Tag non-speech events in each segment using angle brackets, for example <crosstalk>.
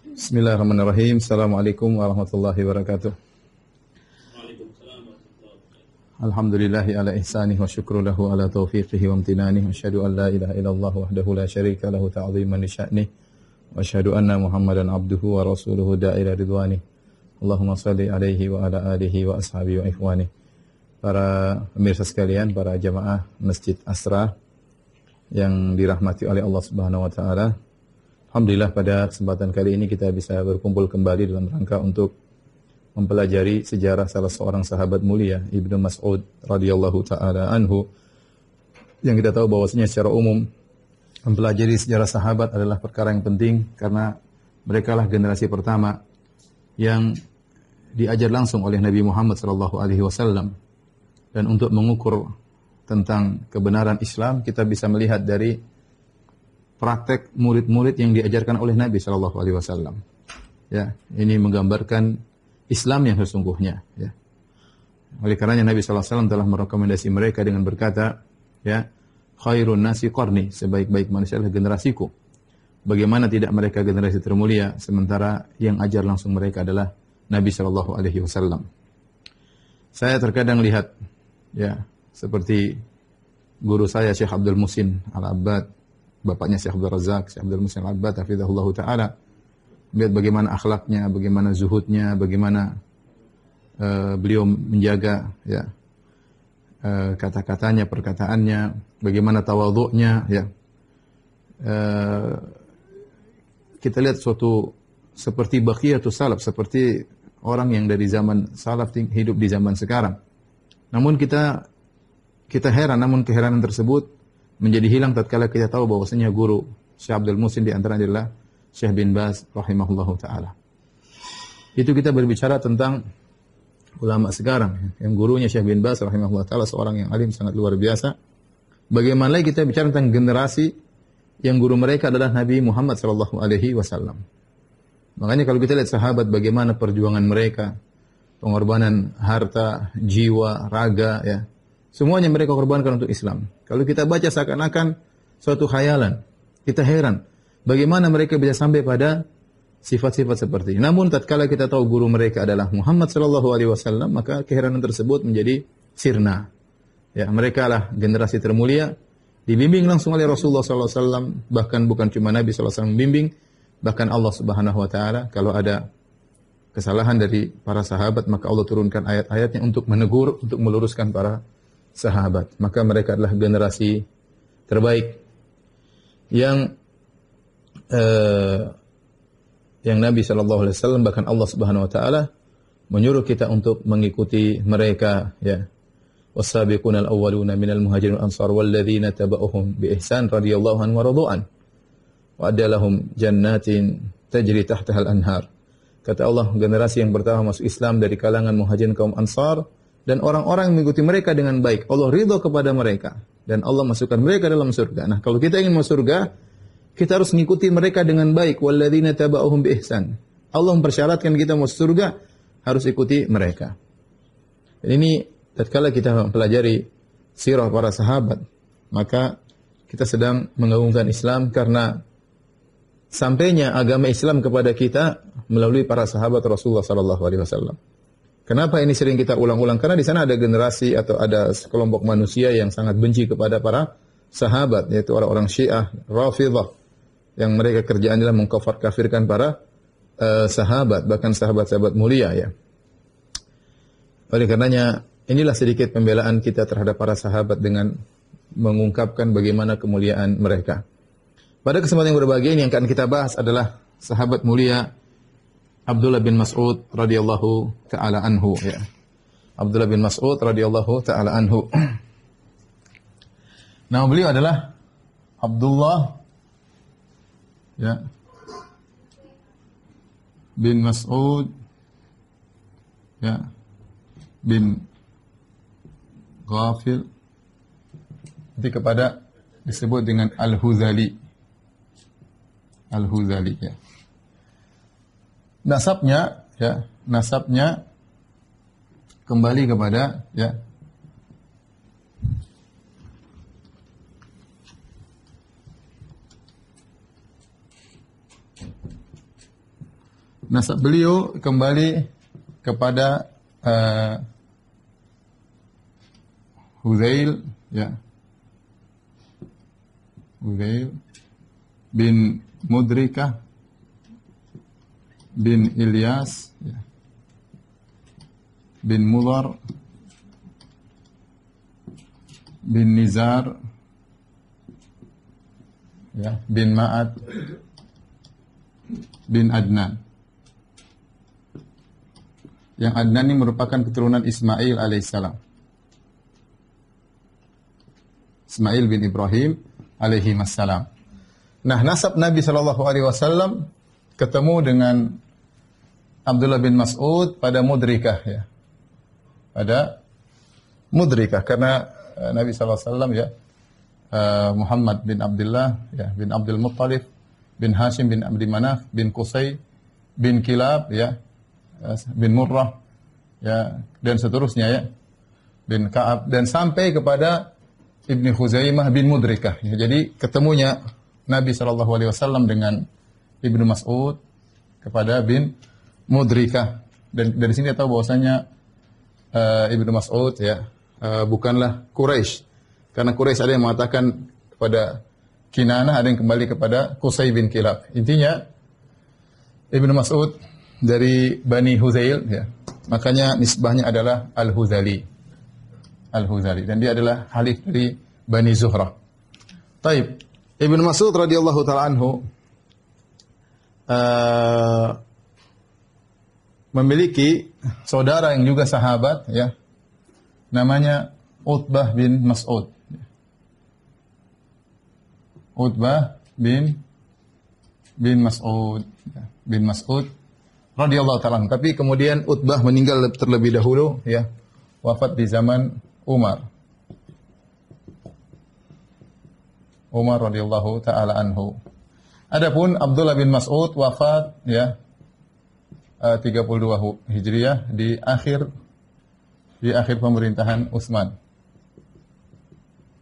Bismillahirrahmanirrahim. Assalamualaikum warahmatullahi wabarakatuh. Alhamdulillahi ala ihsanih wa syukru lahu ala taufiqihi wa amtinanih wa syahadu an la ilaha illallah wahdahu la syarika lahu ta'ziman li wa syahadu anna muhammadan abduhu wa rasuluhu da'ila ridwani Allahumma salli alaihi wa ala alihi wa ashabi wa ikhwani para pemirsa sekalian para jamaah Masjid Asra yang dirahmati oleh Allah Subhanahu wa taala Alhamdulillah pada kesempatan kali ini kita bisa berkumpul kembali dalam rangka untuk mempelajari sejarah salah seorang sahabat mulia Ibnu Mas'ud radhiyallahu taala anhu yang kita tahu bahwasanya secara umum mempelajari sejarah sahabat adalah perkara yang penting karena mereka lah generasi pertama yang diajar langsung oleh Nabi Muhammad sallallahu alaihi wasallam dan untuk mengukur tentang kebenaran Islam kita bisa melihat dari praktek murid-murid yang diajarkan oleh Nabi Shallallahu Alaihi Wasallam. Ya, ini menggambarkan Islam yang sesungguhnya. Ya. Oleh karenanya Nabi Shallallahu Alaihi Wasallam telah merekomendasi mereka dengan berkata, ya, khairun nasi korni sebaik-baik manusia adalah generasiku. Bagaimana tidak mereka generasi termulia sementara yang ajar langsung mereka adalah Nabi Shallallahu Alaihi Wasallam. Saya terkadang lihat, ya, seperti guru saya Syekh Abdul Musin Al Abad bapaknya Syekh Abdul Razak, Syekh Abdul Muslim Abbad, Hafizahullah Ta'ala. Lihat bagaimana akhlaknya, bagaimana zuhudnya, bagaimana uh, beliau menjaga ya uh, kata-katanya, perkataannya, bagaimana tawaduknya. ya. Uh, kita lihat suatu seperti bakiyatu salaf, seperti orang yang dari zaman salaf hidup di zaman sekarang. Namun kita kita heran namun keheranan tersebut menjadi hilang tatkala kita tahu bahwasanya guru Syekh Abdul Musin di antara adalah Syekh bin Baz rahimahullahu taala. Itu kita berbicara tentang ulama sekarang yang gurunya Syekh bin Baz rahimahullahu taala seorang yang alim sangat luar biasa. Bagaimana lagi kita bicara tentang generasi yang guru mereka adalah Nabi Muhammad sallallahu alaihi wasallam. Makanya kalau kita lihat sahabat bagaimana perjuangan mereka, pengorbanan harta, jiwa, raga ya Semuanya mereka korbankan untuk Islam. Kalau kita baca seakan-akan suatu khayalan. Kita heran bagaimana mereka bisa sampai pada sifat-sifat seperti ini. Namun tatkala kita tahu guru mereka adalah Muhammad sallallahu alaihi wasallam, maka keheranan tersebut menjadi sirna. Ya, mereka lah generasi termulia dibimbing langsung oleh Rasulullah sallallahu alaihi wasallam, bahkan bukan cuma Nabi sallallahu alaihi wasallam membimbing, bahkan Allah Subhanahu wa taala kalau ada kesalahan dari para sahabat maka Allah turunkan ayat-ayatnya untuk menegur, untuk meluruskan para sahabat. Maka mereka adalah generasi terbaik yang eh, yang Nabi Shallallahu Alaihi Wasallam bahkan Allah Subhanahu Wa Taala menyuruh kita untuk mengikuti mereka. Ya. والسابقون الأولون من المهاجرين والأنصار والذين تبعوهم بإحسان رضي الله عنهم ورضوا عنه وأدى لهم جنات تجري تحتها الأنهار Kata Allah, generasi yang pertama masuk Islam dari kalangan muhajirin kaum ansar dan orang-orang mengikuti mereka dengan baik. Allah ridho kepada mereka dan Allah masukkan mereka dalam surga. Nah, kalau kita ingin masuk surga, kita harus mengikuti mereka dengan baik. Walladzina taba'uhum biihsan. Allah mempersyaratkan kita masuk surga harus ikuti mereka. Dan ini tatkala kita mempelajari sirah para sahabat, maka kita sedang mengagungkan Islam karena sampainya agama Islam kepada kita melalui para sahabat Rasulullah sallallahu alaihi wasallam. Kenapa ini sering kita ulang-ulang? Karena di sana ada generasi atau ada kelompok manusia yang sangat benci kepada para sahabat, yaitu orang-orang Syiah, Rafidah, yang mereka kerjaan adalah mengkafir kafirkan para uh, sahabat, bahkan sahabat-sahabat mulia ya. Oleh karenanya, inilah sedikit pembelaan kita terhadap para sahabat dengan mengungkapkan bagaimana kemuliaan mereka. Pada kesempatan yang berbahagia ini yang akan kita bahas adalah sahabat mulia Abdullah bin Mas'ud radhiyallahu taala anhu ya. Abdullah bin Mas'ud radhiyallahu taala anhu. <clears throat> Nama beliau adalah Abdullah ya bin Mas'ud ya bin Ghafil nanti kepada disebut dengan Al-Huzali Al-Huzali ya nasabnya ya nasabnya kembali kepada ya nasab beliau kembali kepada uh, Huzail ya Huzail bin Mudrikah bin Ilyas ya. bin Mudar bin Nizar ya, bin Ma'ad bin Adnan. Yang Adnan ini merupakan keturunan Ismail alaihissalam. Ismail bin Ibrahim alaihi wassalam. Nah, nasab Nabi sallallahu alaihi wasallam ketemu dengan Abdullah bin Mas'ud pada mudrikah ya. Pada mudrikah karena eh, Nabi SAW ya eh, Muhammad bin Abdullah ya bin Abdul Muttalib bin Hashim bin Abdi Manaf bin Qusay bin Kilab ya eh, bin Murrah ya dan seterusnya ya bin Kaab dan sampai kepada Ibni Khuzaimah bin Mudrikah. Ya, jadi ketemunya Nabi saw dengan Ibnu Mas'ud kepada bin mudrika. Dan dari sini kita tahu bahwasanya uh, Ibnu Mas'ud ya uh, bukanlah Quraisy. Karena Quraisy ada yang mengatakan kepada Kinanah, ada yang kembali kepada Qusay bin Kilab. Intinya Ibnu Mas'ud dari Bani Huzail ya. Makanya nisbahnya adalah Al-Huzali. Al-Huzali dan dia adalah halif dari Bani Zuhrah. Taib. Ibnu Mas'ud radhiyallahu taala anhu uh, memiliki saudara yang juga sahabat ya. Namanya Utbah bin Mas'ud. Utbah bin bin Mas'ud ya. bin Mas'ud radhiyallahu taala tapi kemudian Utbah meninggal terlebih dahulu ya wafat di zaman Umar Umar radhiyallahu taala anhu Adapun Abdullah bin Mas'ud wafat ya 32 eh, Hijriah di akhir di akhir pemerintahan Utsman.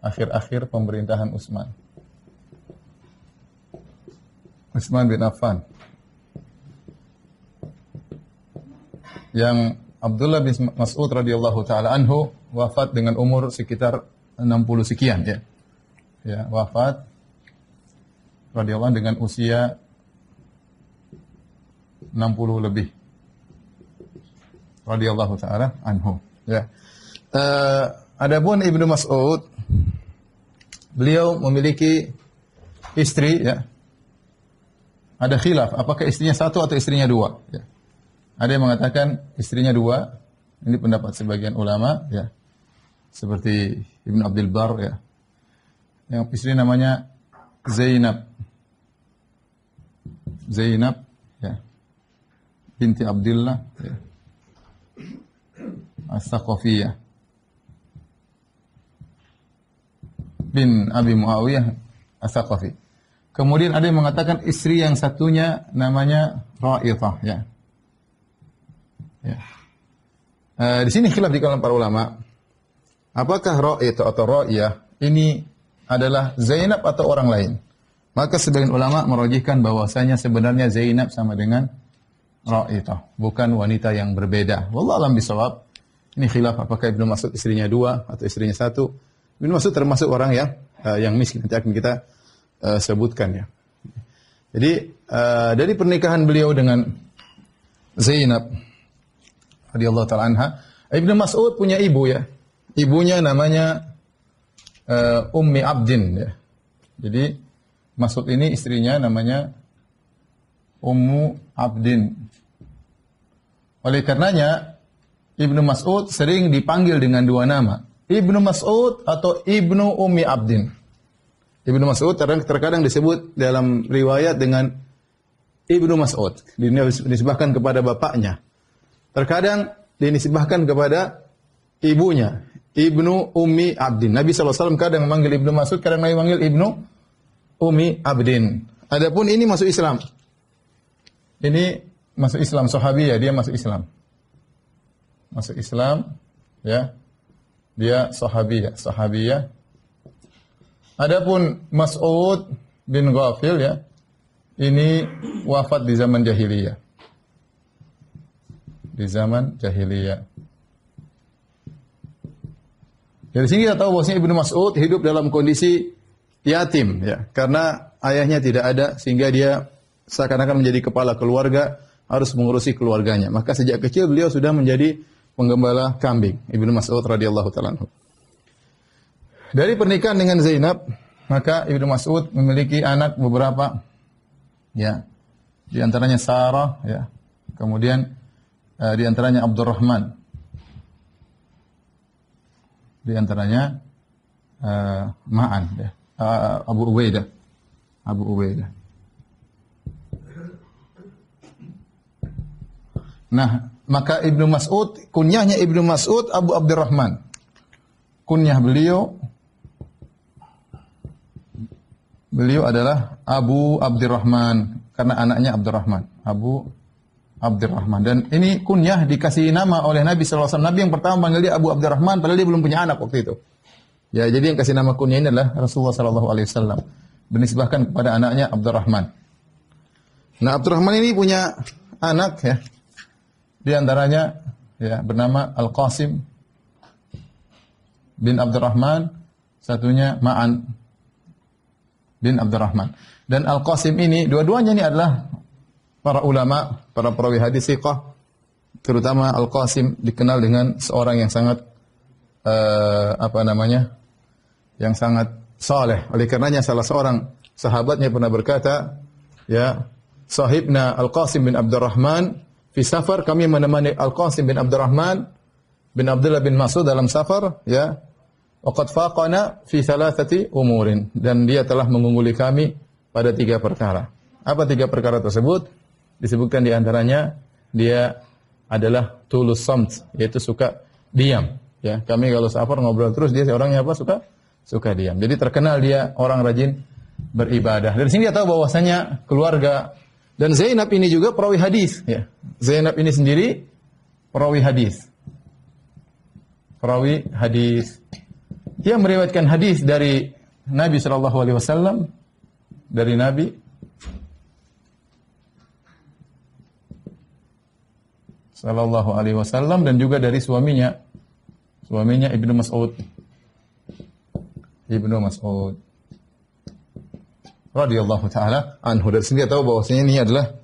Akhir-akhir pemerintahan Utsman. Utsman bin Affan. Yang Abdullah bin Mas'ud radhiyallahu taala anhu wafat dengan umur sekitar 60 sekian ya. Ya, wafat radhiyallahu dengan usia 60 lebih. Radiyallahu taala anhu. Ya. Uh, eh, pun Ibnu Mas'ud beliau memiliki istri ya. Ada khilaf apakah istrinya satu atau istrinya dua ya. Ada yang mengatakan istrinya dua. Ini pendapat sebagian ulama ya. Seperti Ibnu Abdul Bar ya. Yang istri namanya Zainab. Zainab binti Abdullah ya. As-Saqafiyah bin Abi Muawiyah As-Saqafi. Kemudian ada yang mengatakan istri yang satunya namanya Ra'ithah ya. Ya. E, di sini khilaf di kalangan para ulama. Apakah Ra'ithah atau Ra'iyah ini adalah Zainab atau orang lain? Maka sebagian ulama merujukkan bahwasanya sebenarnya Zainab sama dengan Oh, itu bukan wanita yang berbeda. Wallah alam bisawab. Ini khilaf apakah Ibnu Mas'ud istrinya dua atau istrinya satu. Ibnu Mas'ud termasuk orang ya, eh, yang uh, yang miskin nanti akan kita uh, sebutkan ya. Jadi uh, dari pernikahan beliau dengan Zainab radhiyallahu taala anha, Ibnu Mas'ud punya ibu ya. Ibunya namanya uh, Ummi Abdin ya. Jadi Mas'ud ini istrinya namanya Ummu Abdin. Oleh karenanya, Ibnu Mas'ud sering dipanggil dengan dua nama. Ibnu Mas'ud atau Ibnu Umi Abdin. Ibnu Mas'ud terkadang disebut dalam riwayat dengan Ibnu Mas'ud. Dinisbahkan kepada bapaknya. Terkadang dinisbahkan kepada ibunya. Ibnu Umi Abdin. Nabi SAW kadang memanggil Ibnu Mas'ud, kadang Nabi memanggil Ibnu Umi Abdin. Adapun ini masuk Islam. Ini masuk Islam sahabi ya dia masuk Islam. Masuk Islam ya. Dia sahabi ya, sahabi ya. Adapun Mas'ud bin Ghafil ya, ini wafat di zaman jahiliyah. Di zaman jahiliyah. Ya, Dari sini kita tahu bahwasanya Ibnu Mas'ud hidup dalam kondisi yatim ya, karena ayahnya tidak ada sehingga dia seakan-akan menjadi kepala keluarga harus mengurusi keluarganya. Maka sejak kecil beliau sudah menjadi penggembala kambing. Ibnu Mas'ud radhiyallahu taala Dari pernikahan dengan Zainab, maka Ibnu Mas'ud memiliki anak beberapa ya. Di antaranya Sarah ya. Kemudian uh, di antaranya Abdurrahman. Di antaranya uh, Ma'an ya. Uh, Abu Ubaidah. Abu Ubaidah. Nah, maka Ibnu Mas'ud, kunyahnya Ibnu Mas'ud Abu Abdurrahman. Kunyah beliau Beliau adalah Abu Abdurrahman karena anaknya Abdurrahman. Abu Abdurrahman dan ini kunyah dikasih nama oleh Nabi SAW. Nabi yang pertama panggil dia Abu Abdurrahman padahal dia belum punya anak waktu itu. Ya, jadi yang kasih nama kunyah ini adalah Rasulullah sallallahu alaihi wasallam. Benisbahkan kepada anaknya Abdurrahman. Nah, Abdurrahman ini punya anak ya, di antaranya ya bernama Al-Qasim bin Abdurrahman, satunya Ma'an bin Abdurrahman. Dan Al-Qasim ini dua-duanya ini adalah para ulama, para perawi hadis siqah, terutama Al-Qasim dikenal dengan seorang yang sangat uh, apa namanya? yang sangat soleh Oleh karenanya salah seorang sahabatnya pernah berkata, ya, sahibna Al-Qasim bin Abdurrahman Fi safar kami menemani Al-Qasim bin Abdurrahman bin Abdullah bin Mas'ud dalam safar ya. Waqad faqana fi thalathati umurin dan dia telah mengungguli kami pada tiga perkara. Apa tiga perkara tersebut? Disebutkan di antaranya dia adalah tulus samt yaitu suka diam ya. Kami kalau safar ngobrol terus dia orangnya apa suka suka diam. Jadi terkenal dia orang rajin beribadah. Dari sini dia tahu bahwasanya keluarga dan Zainab ini juga perawi hadis. Ya. Zainab ini sendiri perawi hadis. Perawi hadis. Dia meriwayatkan hadis dari Nabi Shallallahu Alaihi Wasallam dari Nabi Shallallahu Alaihi Wasallam dan juga dari suaminya suaminya Ibnu Mas'ud Ibnu Mas'ud radhiyallahu taala anhu. Dari sini kita tahu bahwa ini adalah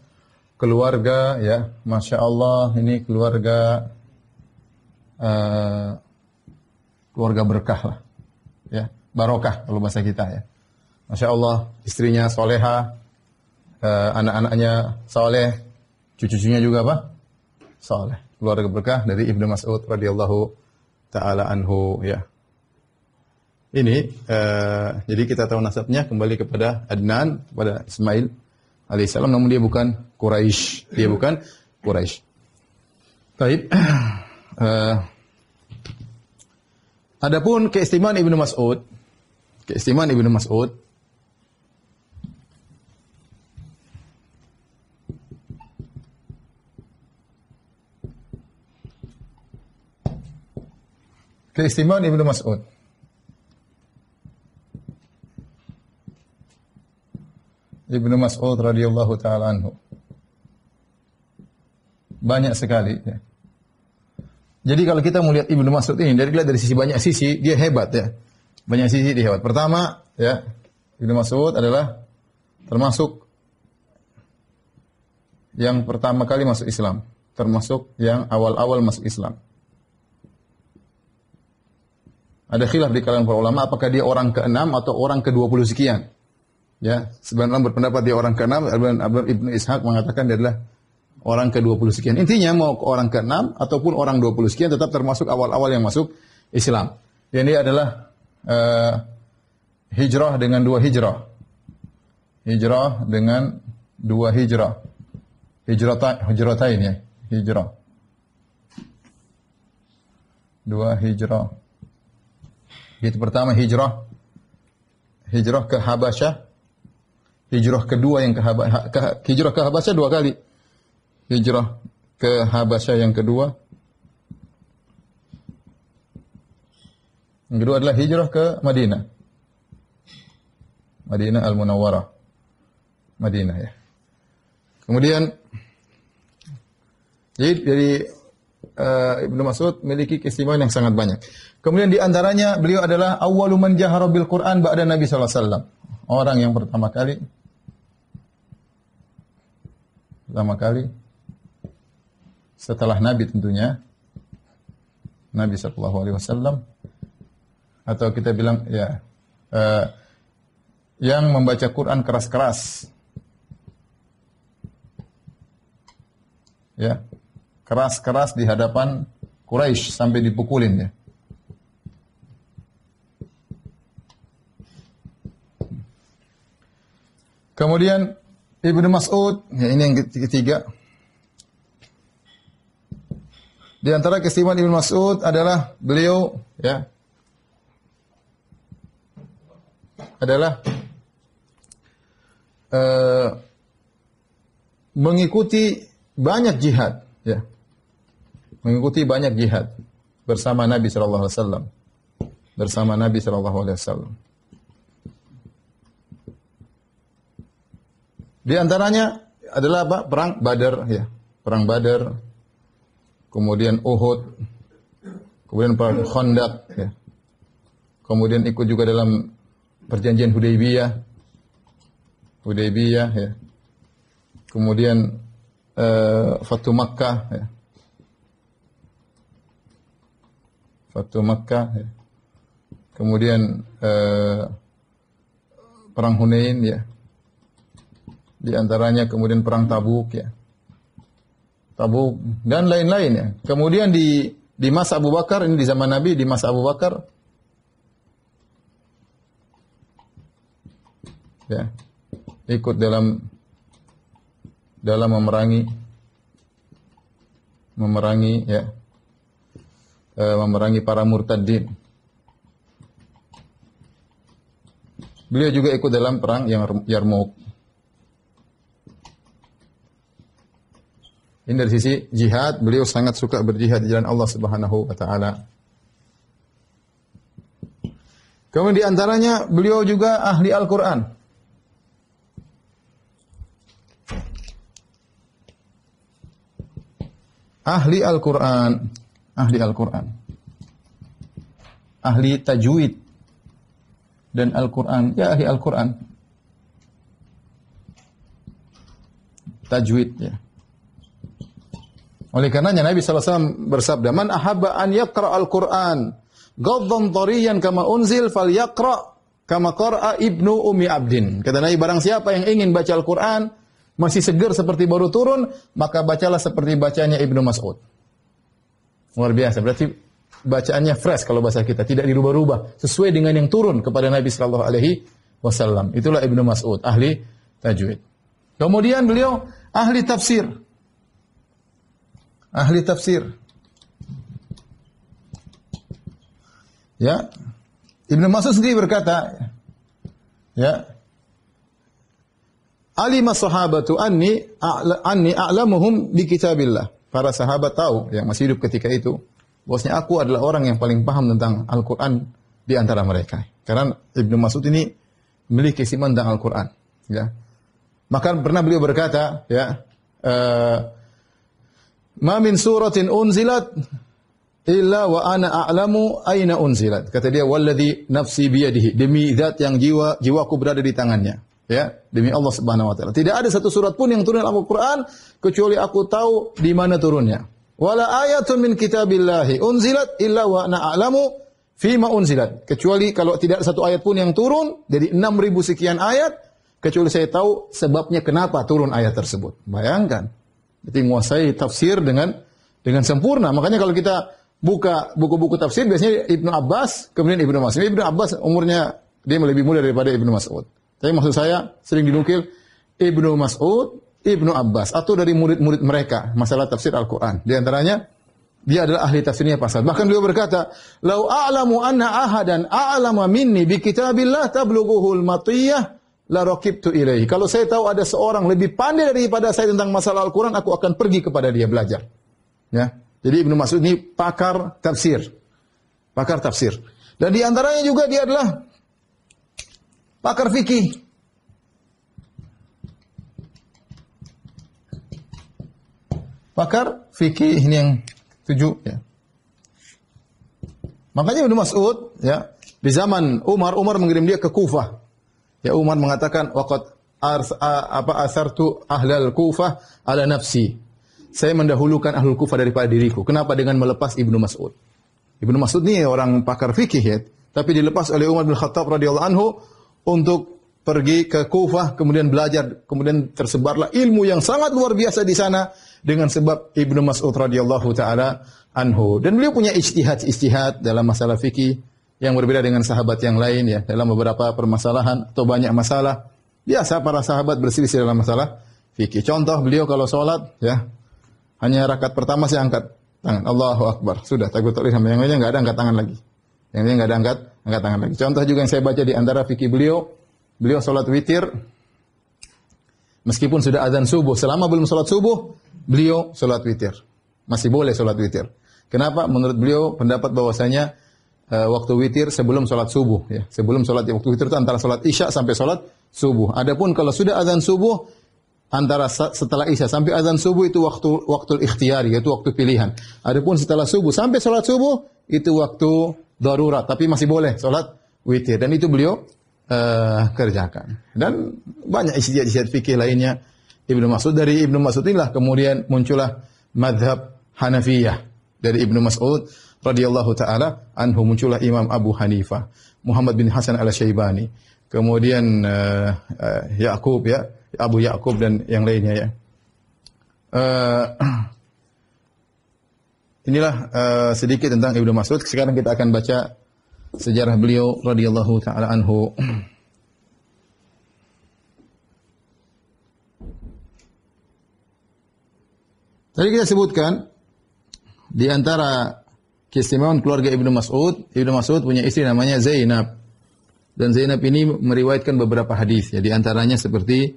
keluarga ya, masya Allah ini keluarga uh, keluarga berkah lah, ya barokah kalau bahasa kita ya. Masya Allah, istrinya soleha, uh, anak-anaknya soleh, cucu-cucunya juga apa? Soleh. Keluarga berkah dari Ibnu Mas'ud radhiyallahu taala anhu ya. ini uh, jadi kita tahu nasabnya kembali kepada Adnan kepada Ismail Salam namun dia bukan Quraisy dia bukan Quraisy baik uh, <clears throat> adapun keistimewaan Ibnu Mas'ud keistimewaan Ibnu Mas'ud Keistimewaan Ibnu Mas'ud. Ibnu Mas'ud radhiyallahu taala anhu. Banyak sekali ya. Jadi kalau kita melihat Ibnu Mas'ud ini dari dari sisi banyak sisi dia hebat ya. Banyak sisi dia hebat. Pertama ya, Ibnu Mas'ud adalah termasuk yang pertama kali masuk Islam, termasuk yang awal-awal masuk Islam. Ada khilaf di kalangan para ulama apakah dia orang keenam atau orang ke-20 sekian. Ya, sebenarnya berpendapat dia orang ke-6, Abdullah Ibnu Ishaq mengatakan dia adalah orang ke-20 sekian. Intinya mau orang ke-6 ataupun orang 20 sekian tetap termasuk awal-awal yang masuk Islam. Dan dia adalah uh, hijrah dengan dua hijrah. Hijrah dengan dua hijrah. hijrah Hijrata, hijratain ya, hijrah. Dua hijrah. Itu pertama hijrah hijrah ke Habasyah hijrah kedua yang ke Habasyah, ha-, hijrah ke Habasyah dua kali. Hijrah ke Habasyah yang kedua. Yang kedua adalah hijrah ke Madinah. Madinah Al-Munawwarah. Madinah ya. Kemudian jadi dari uh, Ibnu Mas'ud memiliki keistimewaan yang sangat banyak. Kemudian di antaranya beliau adalah awwalu man jahara Quran ba'da Nabi sallallahu alaihi wasallam. orang yang pertama kali pertama kali setelah Nabi tentunya Nabi Shallallahu Alaihi Wasallam atau kita bilang ya uh, yang membaca Quran keras-keras ya keras-keras di hadapan Quraisy sampai dipukulin ya Kemudian Ibnu Mas'ud, ya ini yang ketiga. Di antara kesimpulan Ibnu Mas'ud adalah beliau ya adalah uh, mengikuti banyak jihad ya. Mengikuti banyak jihad bersama Nabi sallallahu alaihi wasallam. Bersama Nabi sallallahu alaihi wasallam. Di antaranya adalah apa? Perang Badar ya. Perang Badar. Kemudian Uhud. Kemudian perang Khandaq ya. Kemudian ikut juga dalam perjanjian Hudaybiyah. Hudaybiyah ya. Kemudian uh, Fatu Makkah ya. Fatu Makkah ya. Kemudian uh, perang Hunain ya di antaranya kemudian perang Tabuk ya. Tabuk dan lain-lain ya. Kemudian di di masa Abu Bakar ini di zaman Nabi di masa Abu Bakar ya ikut dalam dalam memerangi memerangi ya e, memerangi para murtadin beliau juga ikut dalam perang yang Yarmouk Ini dari sisi jihad, beliau sangat suka berjihad di jalan Allah Subhanahu wa taala. Kemudian di antaranya beliau juga ahli Al-Qur'an. Ahli Al-Qur'an, ahli Al-Qur'an. Ahli tajwid dan Al-Qur'an, ya ahli Al-Qur'an. Tajwid ya. Oleh karenanya Nabi SAW bersabda, "Man ahabba an yakra al-Qur'an ghaddan tariyan kama unzil fal yakra kama qara ibnu Umi abdin." Kata Nabi, barang siapa yang ingin baca Al-Qur'an masih segar seperti baru turun, maka bacalah seperti bacanya Ibnu Mas'ud. Luar biasa. Berarti bacaannya fresh kalau bahasa kita, tidak dirubah-rubah, sesuai dengan yang turun kepada Nabi Shallallahu alaihi wasallam. Itulah Ibnu Mas'ud, ahli tajwid. Kemudian beliau ahli tafsir ahli tafsir. Ya. Ibnu Mas'ud sendiri berkata, ya. Alima sahabatu anni anni a'lamuhum bi kitabillah. Para sahabat tahu ya, yang masih hidup ketika itu bosnya aku adalah orang yang paling paham tentang Al-Qur'an di antara mereka. Karena Ibnu Mas'ud ini memiliki siman tentang Al-Qur'an, ya. Maka pernah beliau berkata, ya, eh, Ma min suratin unzilat illa wa ana a'lamu aina unzilat. Kata dia walladzi nafsi biyadihi demi zat yang jiwa jiwaku berada di tangannya. Ya, demi Allah Subhanahu wa taala. Tidak ada satu surat pun yang turun dalam Al-Qur'an kecuali aku tahu di mana turunnya. Wala ayatun min kitabillahi unzilat illa wa ana a'lamu fima unzilat. Kecuali kalau tidak satu ayat pun yang turun dari 6000 sekian ayat kecuali saya tahu sebabnya kenapa turun ayat tersebut. Bayangkan. Jadi menguasai tafsir dengan dengan sempurna. Makanya kalau kita buka buku-buku tafsir biasanya Ibnu Abbas kemudian Ibnu Mas'ud. Ibnu Abbas umurnya dia lebih muda daripada Ibnu Mas'ud. Tapi maksud saya sering dinukil Ibnu Mas'ud, Ibnu Abbas atau dari murid-murid mereka masalah tafsir Al-Qur'an. Di antaranya dia adalah ahli tafsirnya pasal. Bahkan beliau berkata, "Lau a'lamu anna ahadan a'lama minni bi kitabillah tablughuhul matiyah la tu ilaihi. Kalau saya tahu ada seorang lebih pandai daripada saya tentang masalah Al-Qur'an, aku akan pergi kepada dia belajar. Ya. Jadi Ibnu Mas'ud ini pakar tafsir. Pakar tafsir. Dan di antaranya juga dia adalah pakar fikih. Pakar fikih ini yang tujuh ya. Makanya Ibnu Mas'ud ya, di zaman Umar Umar mengirim dia ke Kufah Ya Umar mengatakan waqad apa asartu ahlal kufah ala nafsi. Saya mendahulukan ahlul kufah daripada diriku. Kenapa dengan melepas Ibnu Mas'ud? Ibnu Mas'ud ini orang pakar fikih ya, tapi dilepas oleh Umar bin Khattab radhiyallahu anhu untuk pergi ke Kufah kemudian belajar, kemudian tersebarlah ilmu yang sangat luar biasa di sana dengan sebab Ibnu Mas'ud radhiyallahu taala anhu. Dan beliau punya ijtihad-ijtihad dalam masalah fikih yang berbeda dengan sahabat yang lain ya dalam beberapa permasalahan atau banyak masalah. Biasa para sahabat berselisih dalam masalah fikih. Contoh beliau kalau sholat ya hanya rakaat pertama saya angkat tangan. Allahu Akbar. Sudah takut sama yang lainnya nggak ada angkat tangan lagi. Yang lainnya nggak ada angkat angkat tangan lagi. Contoh juga yang saya baca di antara fikih beliau, beliau sholat witir meskipun sudah azan subuh. Selama belum sholat subuh, beliau sholat witir. Masih boleh sholat witir. Kenapa? Menurut beliau pendapat bahwasanya Eh, waktu witir sebelum sholat subuh. Ya. Sebelum sholat waktu witir itu antara sholat isya sampai sholat subuh. Adapun kalau sudah azan subuh antara setelah isya sampai azan subuh itu waktu waktu ikhtiar yaitu waktu pilihan. Adapun setelah subuh sampai sholat subuh itu waktu darurat tapi masih boleh sholat witir dan itu beliau uh, kerjakan. Dan banyak isyarat-isyarat fikih lainnya Ibnu Mas'ud dari Ibnu Mas'ud inilah kemudian muncullah madhab Hanafiyah dari Ibnu Mas'ud radhiyallahu taala anhu muncullah Imam Abu Hanifah, Muhammad bin Hasan Al-Syaibani, kemudian uh, eh, uh, eh, Yakub ya, Abu Yakub dan yang lainnya ya. Uh, inilah uh, sedikit tentang Ibnu Mas'ud. Sekarang kita akan baca sejarah beliau radhiyallahu taala anhu. Tadi kita sebutkan di antara keistimewaan keluarga Ibnu Mas'ud. Ibnu Mas'ud punya istri namanya Zainab. Dan Zainab ini meriwayatkan beberapa hadis. Ya, di antaranya seperti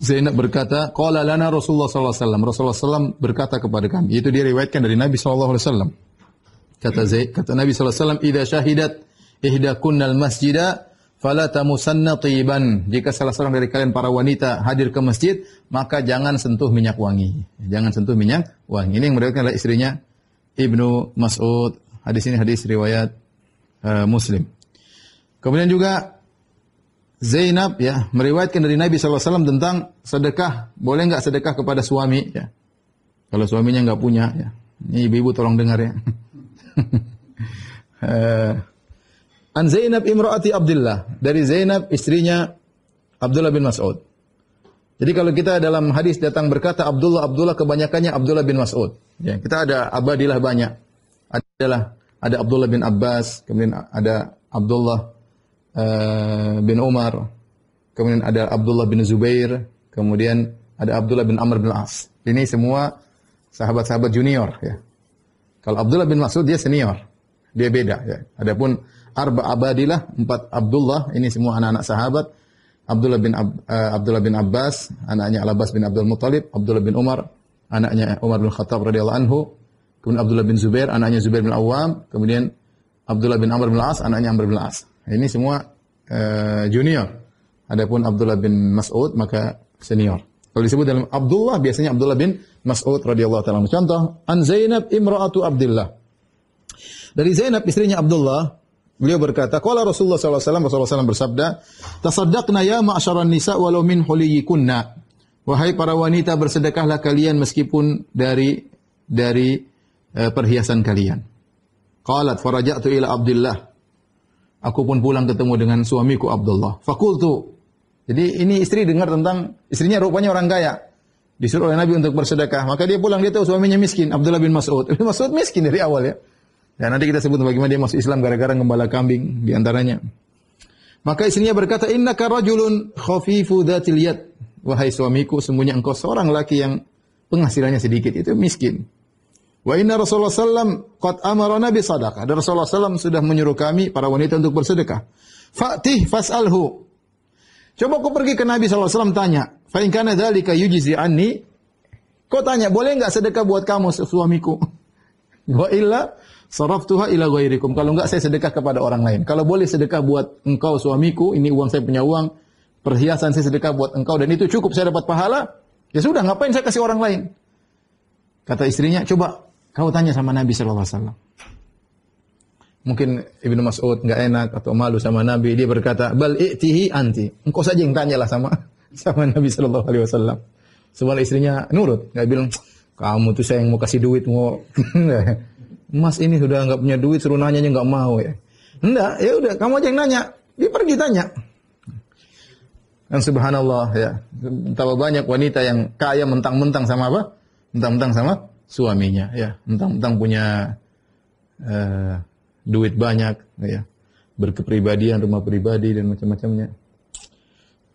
Zainab berkata, "Qala lana Rasulullah sallallahu alaihi wasallam." Rasulullah SAW berkata kepada kami. Itu dia riwayatkan dari Nabi sallallahu alaihi wasallam. Kata Zaid, kata Nabi sallallahu alaihi wasallam, "Idza syahidat ihda kunnal masjida fala tamusanna tiban." Jika salah seorang dari kalian para wanita hadir ke masjid, maka jangan sentuh minyak wangi. Jangan sentuh minyak wangi. Ini yang meriwayatkan adalah istrinya Ibnu Mas'ud. Hadis ini hadis riwayat uh, Muslim. Kemudian juga Zainab ya meriwayatkan dari Nabi SAW tentang sedekah boleh nggak sedekah kepada suami ya kalau suaminya nggak punya ya ini ibu-ibu tolong dengar ya <laughs> eh, An Zainab imraati Abdullah dari Zainab istrinya Abdullah bin Mas'ud jadi kalau kita dalam hadis datang berkata Abdullah Abdullah kebanyakannya Abdullah bin Mas'ud. Ya, kita ada abadilah banyak. Adalah ada Abdullah bin Abbas, kemudian ada Abdullah uh, bin Umar, kemudian ada Abdullah bin Zubair, kemudian ada Abdullah bin Amr bin As. Ini semua sahabat-sahabat junior ya. Kalau Abdullah bin Mas'ud dia senior. Dia beda ya. Adapun arba abadilah, empat Abdullah ini semua anak-anak sahabat Abdullah bin Ab, uh, Abdullah bin Abbas, anaknya Al-Abbas bin Abdul Muthalib, Abdullah bin Umar, anaknya Umar bin Khattab radhiyallahu anhu, kemudian Abdullah bin Zubair, anaknya Zubair bin Awam, kemudian Abdullah bin Amr bin Al-As, anaknya Amr bin Al-As. Ini semua uh, junior. Adapun Abdullah bin Mas'ud maka senior. Kalau disebut dalam Abdullah biasanya Abdullah bin Mas'ud radhiyallahu taala. Contoh, An Zainab imra'atu Abdullah. Dari Zainab istrinya Abdullah, Beliau berkata, "Qala Rasulullah SAW, alaihi wasallam, Rasulullah SAW bersabda, "Tasaddaqna ya ma'syaran nisa walau min huliyikunna." Wahai para wanita, bersedekahlah kalian meskipun dari dari uh, perhiasan kalian. Qalat faraja'tu ila Abdullah. Aku pun pulang ketemu dengan suamiku Abdullah. Fakultu. Jadi ini istri dengar tentang istrinya rupanya orang kaya. Disuruh oleh Nabi untuk bersedekah. Maka dia pulang, dia tahu suaminya miskin, Abdullah bin Mas'ud. <laughs> Mas'ud miskin dari awal ya. Dan nanti kita sebut bagaimana dia masuk Islam gara-gara ngembala kambing di antaranya. Maka istrinya berkata, Inna karajulun khafifu dzatil yad." Wahai suamiku, semuanya engkau seorang laki yang penghasilannya sedikit, itu miskin. Wa inna Rasulullah sallam qad amarana Nabi sadaqah. Dan Rasulullah sallam sudah menyuruh kami para wanita untuk bersedekah. Fatih fas'alhu. Coba kau pergi ke Nabi SAW tanya, "Fa in kana dzalika yujzi anni?" Kau tanya, "Boleh enggak sedekah buat kamu suamiku?" Wa illa saraftuha ila ghairikum. Kalau enggak saya sedekah kepada orang lain. Kalau boleh sedekah buat engkau suamiku, ini uang saya punya uang, perhiasan saya sedekah buat engkau dan itu cukup saya dapat pahala. Ya sudah, ngapain saya kasih orang lain? Kata istrinya, coba kau tanya sama Nabi sallallahu alaihi wasallam. Mungkin Ibnu Mas'ud enggak enak atau malu sama Nabi, dia berkata, "Bal i'tihi anti." Engkau saja yang tanyalah sama <laughs> sama Nabi sallallahu alaihi wasallam. Semua istrinya nurut, enggak bilang, kamu tuh saya yang mau kasih duit mau. <laughs> Mas ini sudah nggak punya duit suruh nanya nggak mau ya. Enggak, ya udah kamu aja yang nanya. Dia pergi tanya. Dan subhanallah ya, betapa banyak wanita yang kaya mentang-mentang sama apa? Mentang-mentang sama suaminya ya, mentang-mentang punya uh, duit banyak ya. Berkepribadian, rumah pribadi dan macam-macamnya.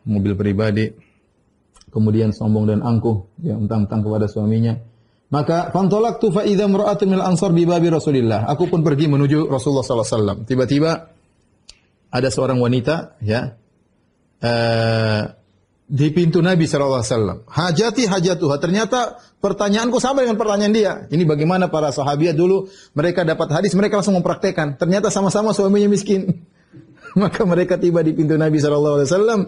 Mobil pribadi. Kemudian sombong dan angkuh ya, mentang-mentang kepada suaminya maka pantolak tu faidah imra'atun mil di bi babi Rasulillah. Aku pun pergi menuju Rasulullah saw. Tiba-tiba ada seorang wanita ya uh, di pintu Nabi sallallahu alaihi wasallam. Hajati hajatuha. Ternyata pertanyaanku sama dengan pertanyaan dia. Ini bagaimana para sahabat dulu mereka dapat hadis mereka langsung mempraktekkan. Ternyata sama-sama suaminya miskin. <laughs> Maka mereka tiba di pintu Nabi sallallahu alaihi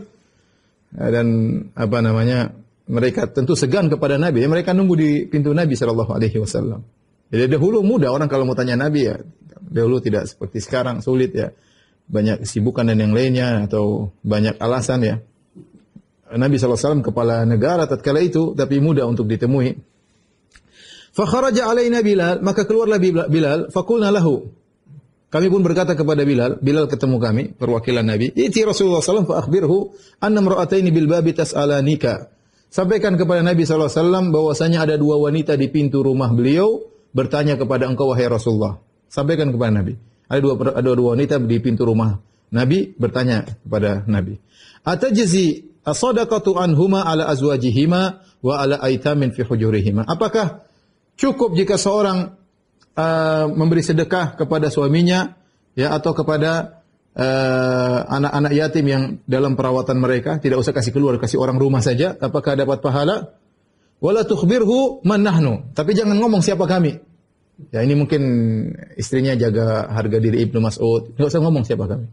dan apa namanya mereka tentu segan kepada Nabi. Ya, mereka nunggu di pintu Nabi Shallallahu Alaihi Wasallam. Jadi dahulu mudah orang kalau mau tanya Nabi ya, dahulu tidak seperti sekarang sulit ya, banyak kesibukan dan yang lainnya atau banyak alasan ya. Nabi SAW kepala negara tatkala itu tapi mudah untuk ditemui. Fakharaja alaina Bilal, maka keluarlah Bilal, fakulna lahu. Kami pun berkata kepada Bilal, Bilal ketemu kami, perwakilan Nabi, "Iti Rasulullah SAW fa an anna imra'ataini bilbabitas tasala nikah. Sampaikan kepada Nabi SAW bahwasanya ada dua wanita di pintu rumah beliau bertanya kepada engkau wahai Rasulullah. Sampaikan kepada Nabi. Ada dua, ada dua wanita di pintu rumah Nabi bertanya kepada Nabi. Atajizi as anhuma ala azwajihima wa ala aitamin fi hujurihima. Apakah cukup jika seorang uh, memberi sedekah kepada suaminya ya atau kepada Eh, anak-anak uh, yatim yang dalam perawatan mereka, tidak usah kasih keluar, kasih orang rumah saja, apakah dapat pahala? Wala tukhbirhu man nahnu. Tapi jangan ngomong siapa kami. Ya ini mungkin istrinya jaga harga diri Ibnu Mas'ud, enggak usah ngomong siapa kami.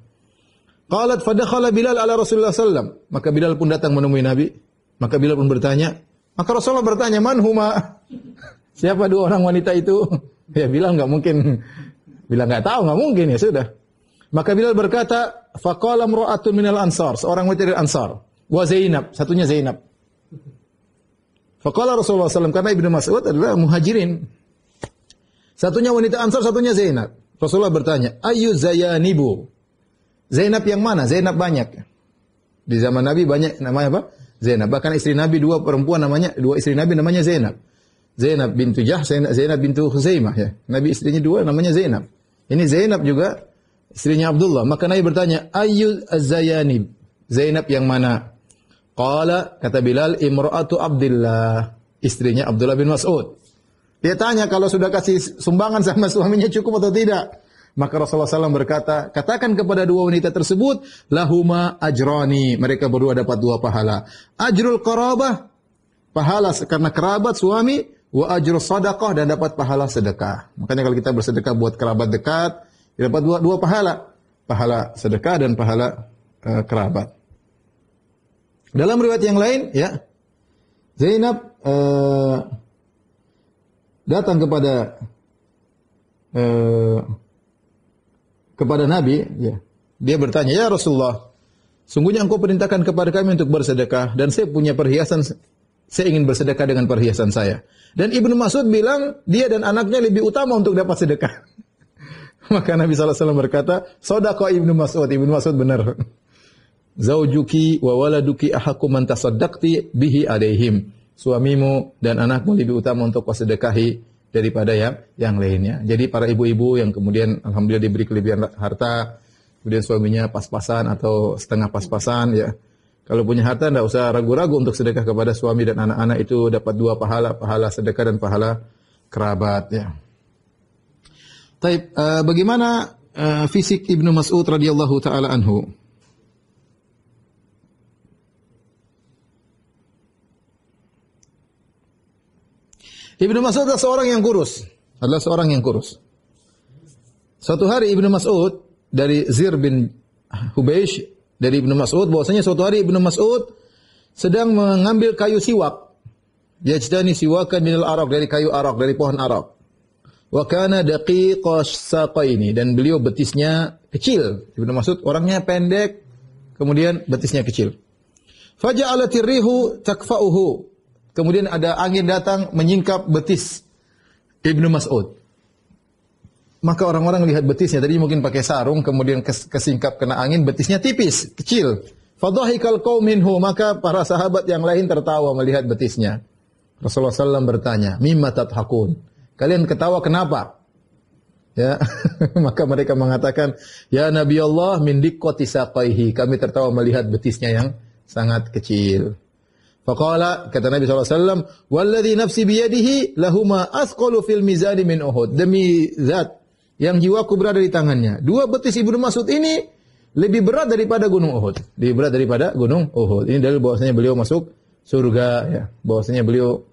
Qalat fadakhala Bilal ala Rasulullah sallam. Maka Bilal pun datang menemui Nabi. Maka Bilal pun bertanya, maka Rasulullah bertanya, "Man huma?" <laughs> siapa dua orang wanita itu? <laughs> ya Bilal enggak mungkin. Bilal enggak tahu, enggak mungkin ya sudah. Maka Bilal berkata, faqala imra'atun minal ansar, seorang wanita dari Ansar, wa Zainab, satunya Zainab. Faqala Rasulullah SAW, karena Ibnu Mas'ud adalah muhajirin. Satunya wanita Ansar, satunya Zainab. Rasulullah bertanya, ayu zayanibu? Zainab yang mana? Zainab banyak. Di zaman Nabi banyak namanya apa? Zainab. Bahkan istri Nabi dua perempuan namanya, dua istri Nabi namanya Zainab. Zainab bintu Jah, Zainab bintu khuzaimah ya. Nabi istrinya dua namanya Zainab. Ini Zainab juga istrinya Abdullah. Maka Nabi bertanya, Ayu zayanib Zainab yang mana? Qala kata Bilal, "Imra'atu Abdullah." Istrinya Abdullah bin Mas'ud. Dia tanya kalau sudah kasih sumbangan sama suaminya cukup atau tidak. Maka Rasulullah SAW berkata, katakan kepada dua wanita tersebut, lahuma ajroni. Mereka berdua dapat dua pahala. Ajrul qarabah, pahala karena kerabat suami, wa ajrul sadaqah dan dapat pahala sedekah. Makanya kalau kita bersedekah buat kerabat dekat, dia dapat dua, dua pahala. Pahala sedekah dan pahala uh, kerabat. Dalam riwayat yang lain, ya, Zainab uh, datang kepada uh, kepada Nabi, ya. dia bertanya, ya Rasulullah, sungguhnya engkau perintahkan kepada kami untuk bersedekah dan saya punya perhiasan, saya ingin bersedekah dengan perhiasan saya. Dan Ibnu Mas'ud bilang dia dan anaknya lebih utama untuk dapat sedekah. <laughs> Maka Nabi SAW berkata, Sodako Ibnu Mas'ud. Ibnu Mas'ud benar. <laughs> Zaujuki wa waladuki ahaku man tasaddaqti bihi alaihim. Suamimu dan anakmu lebih utama untuk kau sedekahi daripada yang yang lainnya. Jadi para ibu-ibu yang kemudian alhamdulillah diberi kelebihan harta, kemudian suaminya pas-pasan atau setengah pas-pasan ya. Kalau punya harta tidak usah ragu-ragu untuk sedekah kepada suami dan anak-anak itu dapat dua pahala, pahala sedekah dan pahala kerabat ya. Taib, uh, bagaimana uh, fisik Ibnu Mas'ud radhiyallahu taala anhu? Ibnu Mas'ud adalah seorang yang kurus. Adalah seorang yang kurus. Suatu hari Ibnu Mas'ud dari Zir bin Hubeish dari Ibnu Mas'ud bahwasanya suatu hari Ibnu Mas'ud sedang mengambil kayu siwak. Dia cedani siwakan minal arak dari kayu arak dari pohon arak. Wa kana daqiqa ini dan beliau betisnya kecil. Ibnu Mas'ud orangnya pendek, kemudian betisnya kecil. al-tirihu rihu uhu, Kemudian ada angin datang menyingkap betis Ibnu Mas'ud. Maka orang-orang lihat betisnya tadi mungkin pakai sarung kemudian kesingkap kena angin betisnya tipis, kecil. Fadhahikal kau minhu maka para sahabat yang lain tertawa melihat betisnya. Rasulullah SAW bertanya, "Mimma tathakun?" Kalian ketawa kenapa? Ya, <laughs> maka mereka mengatakan, "Ya Nabi Allah, min diqqati saqaihi." Kami tertawa melihat betisnya yang sangat kecil. Faqala kata Nabi SAW, Walladhi nafsi biyadihi lahuma asqalu fil mizani min Uhud. Demi zat yang jiwaku berada di tangannya. Dua betis Ibnu Mas'ud ini lebih berat daripada gunung Uhud. Lebih berat daripada gunung Uhud. Ini dalil bahwasanya beliau masuk surga ya. Bahwasanya beliau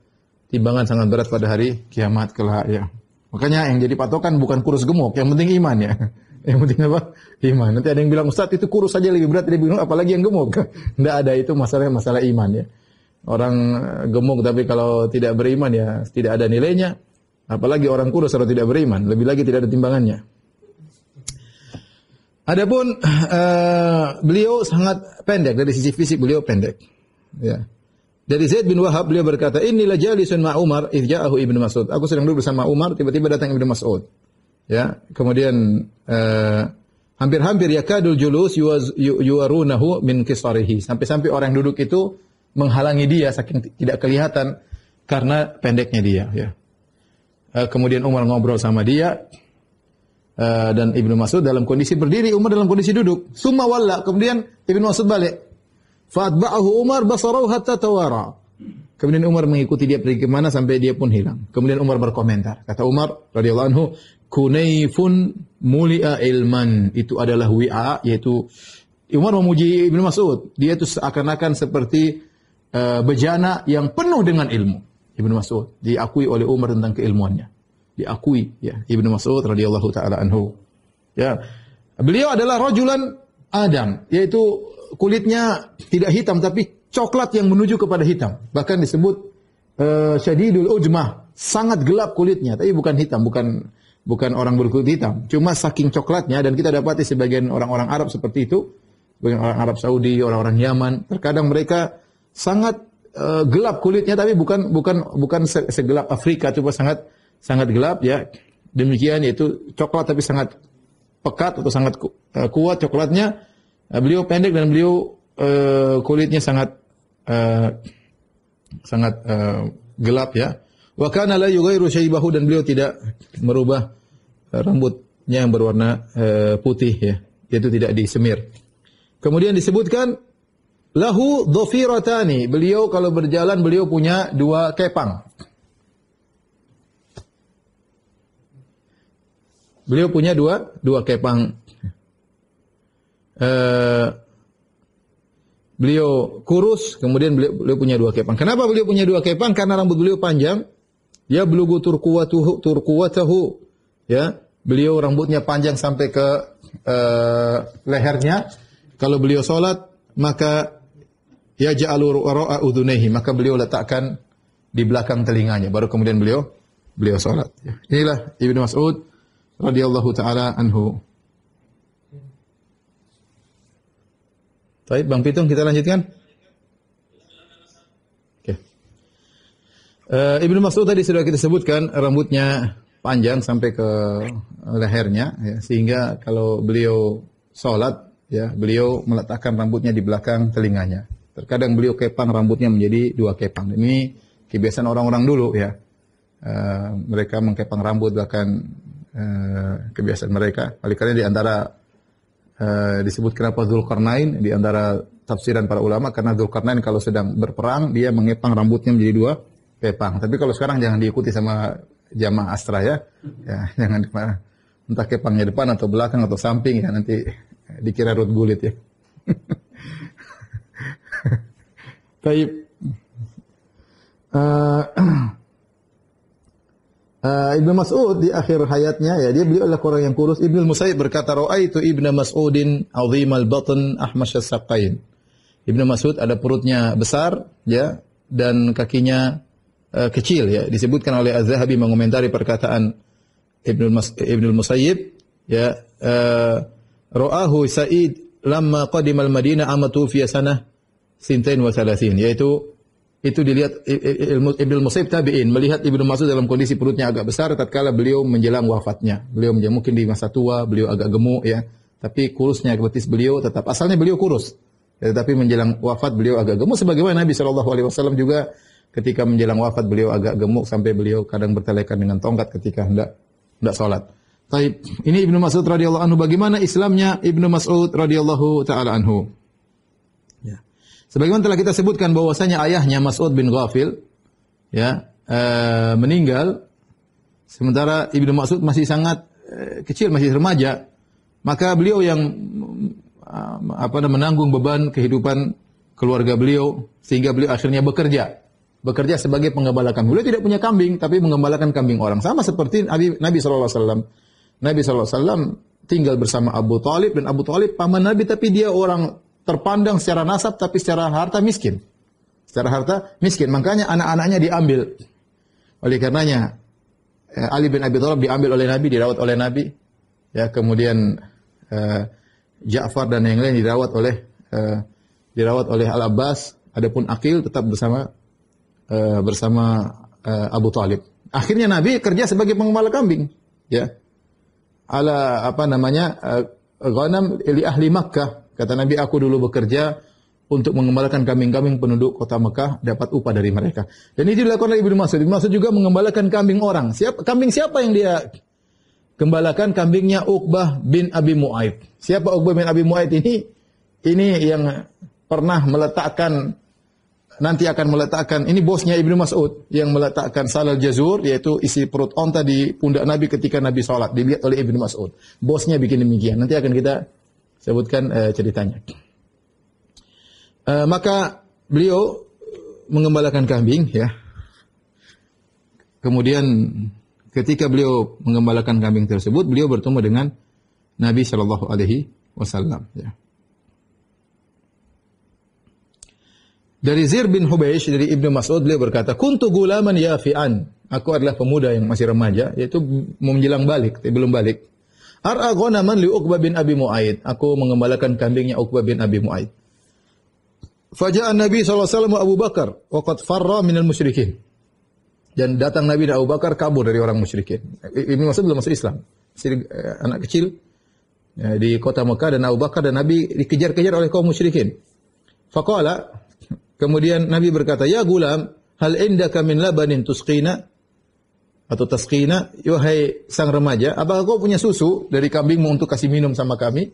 timbangan sangat berat pada hari kiamat kelak ya. Makanya yang jadi patokan bukan kurus gemuk, yang penting iman ya. <laughs> Yang penting apa? Iman. Nanti ada yang bilang, Ustaz itu kurus saja lebih berat, lebih gemuk, apalagi yang gemuk. Tidak <laughs> ada itu masalahnya masalah iman ya. Orang eh, gemuk tapi kalau tidak beriman ya tidak ada nilainya. Apalagi orang kurus kalau tidak beriman, lebih lagi tidak ada timbangannya. Adapun uh, beliau sangat pendek dari sisi fisik beliau pendek. Ya. Dari Zaid bin Wahab beliau berkata, "Inilah jalisun ma Umar idja'ahu Ibnu Mas'ud." Aku sedang duduk bersama Umar, tiba-tiba datang Ibnu Mas'ud. Ya, kemudian eh, hampir hampir uh, yakadul julus yuwarunahu min kisarihi. Sampai-sampai orang yang duduk itu menghalangi dia saking tidak kelihatan karena pendeknya dia, ya. Uh, kemudian Umar ngobrol sama dia uh, dan Ibnu Mas'ud dalam kondisi berdiri, Umar dalam kondisi duduk. Suma walla, kemudian Ibnu Mas'ud balik. Fatbahu Umar basarau hatta tawara. Kemudian Umar mengikuti dia pergi ke mana sampai dia pun hilang. Kemudian Umar berkomentar. Kata Umar radhiyallahu anhu, "Kunayfun mulia ilman." Itu adalah wi'a yaitu Umar memuji Ibnu Mas'ud. Dia itu seakan-akan seperti uh, bejana yang penuh dengan ilmu. Ibnu Mas'ud diakui oleh Umar tentang keilmuannya. Diakui ya Ibnu Mas'ud radhiyallahu taala anhu. Ya. Beliau adalah rajulan Adam, yaitu kulitnya tidak hitam tapi coklat yang menuju kepada hitam. Bahkan disebut uh, syadidul ujmah, sangat gelap kulitnya tapi bukan hitam, bukan bukan orang berkulit hitam. Cuma saking coklatnya dan kita dapati sebagian orang-orang Arab seperti itu, sebagian orang Arab Saudi, orang-orang Yaman, terkadang mereka sangat uh, gelap kulitnya tapi bukan bukan bukan segelap Afrika cuma sangat sangat gelap ya. Demikian yaitu coklat tapi sangat pekat atau sangat eh, kuat coklatnya Eh, beliau pendek dan beliau uh, kulitnya sangat uh, sangat uh, gelap ya. Wa kana la yughayyiru shaybahu dan beliau tidak merubah rambutnya yang berwarna uh, putih ya. yaitu tidak disemir. Kemudian disebutkan lahu dhafiratani. Beliau kalau berjalan beliau punya dua kepang. Beliau punya dua dua kepang Eh, beliau kurus, kemudian beliau, beliau punya dua kepang. Kenapa beliau punya dua kepang? Karena rambut beliau panjang. Ya belugu turkuwatuhu turkuwatahu. Ya, beliau rambutnya panjang sampai ke uh, lehernya. Kalau beliau sholat maka ya ja'alu ra'a udunaihi, maka beliau letakkan di belakang telinganya. Baru kemudian beliau beliau sholat. Ya, inilah Ibnu Mas'ud radhiyallahu taala anhu. Baik, Bang Pitung kita lanjutkan. Oke. Okay. Uh, eh, Ibnu Mas'ud tadi sudah kita sebutkan rambutnya panjang sampai ke lehernya ya, sehingga kalau beliau sholat ya beliau meletakkan rambutnya di belakang telinganya. Terkadang beliau kepang rambutnya menjadi dua kepang. Ini kebiasaan orang-orang dulu ya. Uh, mereka mengkepang rambut bahkan uh, kebiasaan mereka. Kali kali di antara Eh, disebut kenapa Zulkarnain di antara tafsiran para ulama karena Zulkarnain kalau sedang berperang dia mengepang rambutnya menjadi dua kepang Tapi kalau sekarang jangan diikuti sama jamaah Astra ya. Ya, <laughs> jangan dimana. entah kepangnya depan atau belakang atau samping ya nanti dikira rut gulit ya. <laughs> Baik. Eh, <clears throat> Uh, Ibnu Mas'ud di akhir hayatnya ya dia beliau adalah orang yang kurus. Ibnu Musayyib berkata, "Ra'aitu Ibnu Mas'udin 'azimal batn ahmash saqain." Ibnu Mas'ud ada perutnya besar ya dan kakinya uh, kecil ya. Disebutkan oleh Az-Zahabi mengomentari perkataan Ibnu Mas Ibnu Musayyib ya uh, ra'ahu Sa'id lamma qadimal Madinah amatu fi sanah sintain wa salasin yaitu itu dilihat Ibnu Musaib tabi'in melihat Ibnu Mas'ud dalam kondisi perutnya agak besar tatkala beliau menjelang wafatnya. Beliau menjelang mungkin di masa tua, beliau agak gemuk ya. Tapi kurusnya betis beliau tetap asalnya beliau kurus. Ya, tetapi menjelang wafat beliau agak gemuk sebagaimana Nabi Shallallahu alaihi wasallam juga ketika menjelang wafat beliau agak gemuk sampai beliau kadang bertelekan dengan tongkat ketika hendak hendak salat. Tapi Ini Ibnu Mas'ud radhiyallahu anhu bagaimana Islamnya Ibnu Mas'ud radhiyallahu taala anhu. Sebagaimana telah kita sebutkan bahwasanya ayahnya Mas'ud bin Ghafil ya e, meninggal sementara Ibnu Mas'ud masih sangat e, kecil, masih remaja. Maka beliau yang mm, eh, apa menanggung beban kehidupan keluarga beliau sehingga beliau akhirnya bekerja bekerja sebagai penggembala kambing. Beliau tidak punya kambing tapi menggembalakan kambing orang. Sama seperti Nabi, Nabi SAW. alaihi wasallam. Nabi sallallahu alaihi wasallam tinggal bersama Abu Talib dan Abu Talib paman Nabi tapi dia orang terpandang secara nasab tapi secara harta miskin. Secara harta miskin, makanya anak-anaknya diambil. Oleh karenanya eh, Ali bin Abi Thalib diambil oleh Nabi, dirawat oleh Nabi. Ya, kemudian uh, Ja'far dan yang lain dirawat oleh uh, dirawat oleh Al Abbas, adapun Aqil tetap bersama uh, bersama uh, Abu Talib. Akhirnya Nabi kerja sebagai pengembala kambing, ya. Ala apa namanya? Uh, ghanam li ahli Makkah Kata Nabi, aku dulu bekerja untuk mengembalakan kambing-kambing penduduk kota Mekah dapat upah dari mereka. Dan ini dilakukan oleh Ibnu Mas'ud. Ibnu Mas'ud juga mengembalakan kambing orang. Siapa kambing siapa yang dia gembalakan kambingnya Uqbah bin Abi Mu'aib. Siapa Uqbah bin Abi Mu'aib ini? Ini yang pernah meletakkan nanti akan meletakkan ini bosnya Ibnu Mas'ud yang meletakkan salal jazur yaitu isi perut onta di pundak Nabi ketika Nabi salat dilihat oleh Ibnu Mas'ud. Bosnya bikin demikian. Nanti akan kita sebutkan uh, ceritanya. Uh, maka beliau eh, mengembalakan kambing ya. Kemudian ketika beliau mengembalakan kambing tersebut, beliau bertemu dengan Nabi Shallallahu alaihi wasallam ya. Dari Zir bin Hubeish dari Ibnu Mas'ud beliau berkata, "Kuntu gulaman ya fi'an Aku adalah pemuda yang masih remaja, yaitu menjelang balik, belum balik. Ar'a ghanaman li Uqbah bin Abi Mu'aid. Aku mengembalakan kambingnya Uqbah bin Abi Mu'aid. Faja'a Nabi SAW Abu Bakar. Wa qad farra minal musyrikin. Dan datang Nabi dan Abu Bakar kabur dari orang musyrikin. Ini masa belum masuk Islam. Masih eh, anak kecil ya, di kota Mekah dan Abu Bakar dan Nabi dikejar-kejar oleh kaum musyrikin. Faqala kemudian Nabi berkata, "Ya gulam, hal indaka min labanin tusqina?" atau tasqina, wahai sang remaja, apakah kau punya susu dari kambingmu untuk kasih minum sama kami?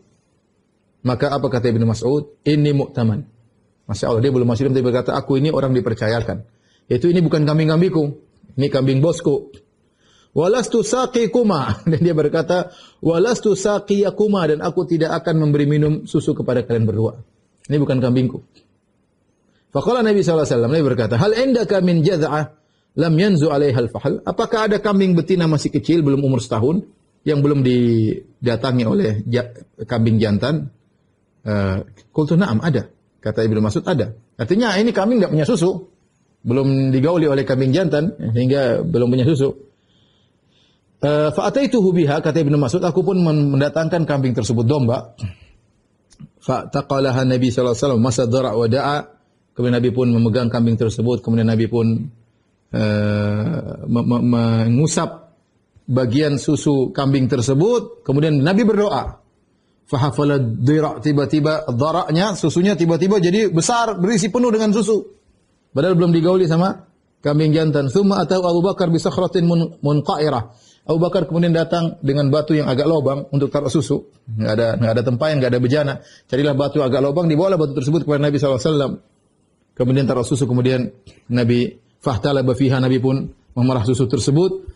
Maka apa kata Ibnu Mas'ud? Ini muktaman. Masya Allah, dia belum masih tapi berkata, aku ini orang dipercayakan. Itu ini bukan kambing-kambingku, ini kambing bosku. Walastu saqikuma. <laughs> Dan dia berkata, walastu saqiyakuma. Dan aku tidak akan memberi minum susu kepada kalian berdua. Ini bukan kambingku. Faqala Nabi SAW, Nabi berkata, Hal endaka min jaz'ah lam yanzu al-fahl Apakah ada kambing betina masih kecil belum umur setahun yang belum didatangi oleh kambing jantan? Uh, eh, kultu na'am ada. Kata Ibnu Mas'ud ada. Artinya ini kambing tidak punya susu. Belum digauli oleh kambing jantan sehingga belum punya susu. Uh, eh, itu hubiha. kata Ibnu Mas'ud aku pun mendatangkan kambing tersebut domba. Fa'taqalaha Nabi sallallahu alaihi wasallam masa dara' wa da'a. Kemudian Nabi pun memegang kambing tersebut, kemudian Nabi pun Eh, me mengusap bagian susu kambing tersebut, kemudian Nabi berdoa. Fahafala dirak, tiba-tiba daraknya susunya tiba-tiba jadi besar berisi penuh dengan susu. Padahal belum digauli sama kambing jantan. Suma atau Abu Bakar bisa khrotin munqairah. Abu Bakar kemudian datang dengan batu yang agak lobang untuk taruh susu. Nggak ada nggak ada tempayan, nggak ada bejana. Carilah batu agak lobang, dibawalah batu tersebut kepada Nabi SAW. Kemudian taruh susu, kemudian Nabi fahtala bafiha Nabi pun memerah susu tersebut.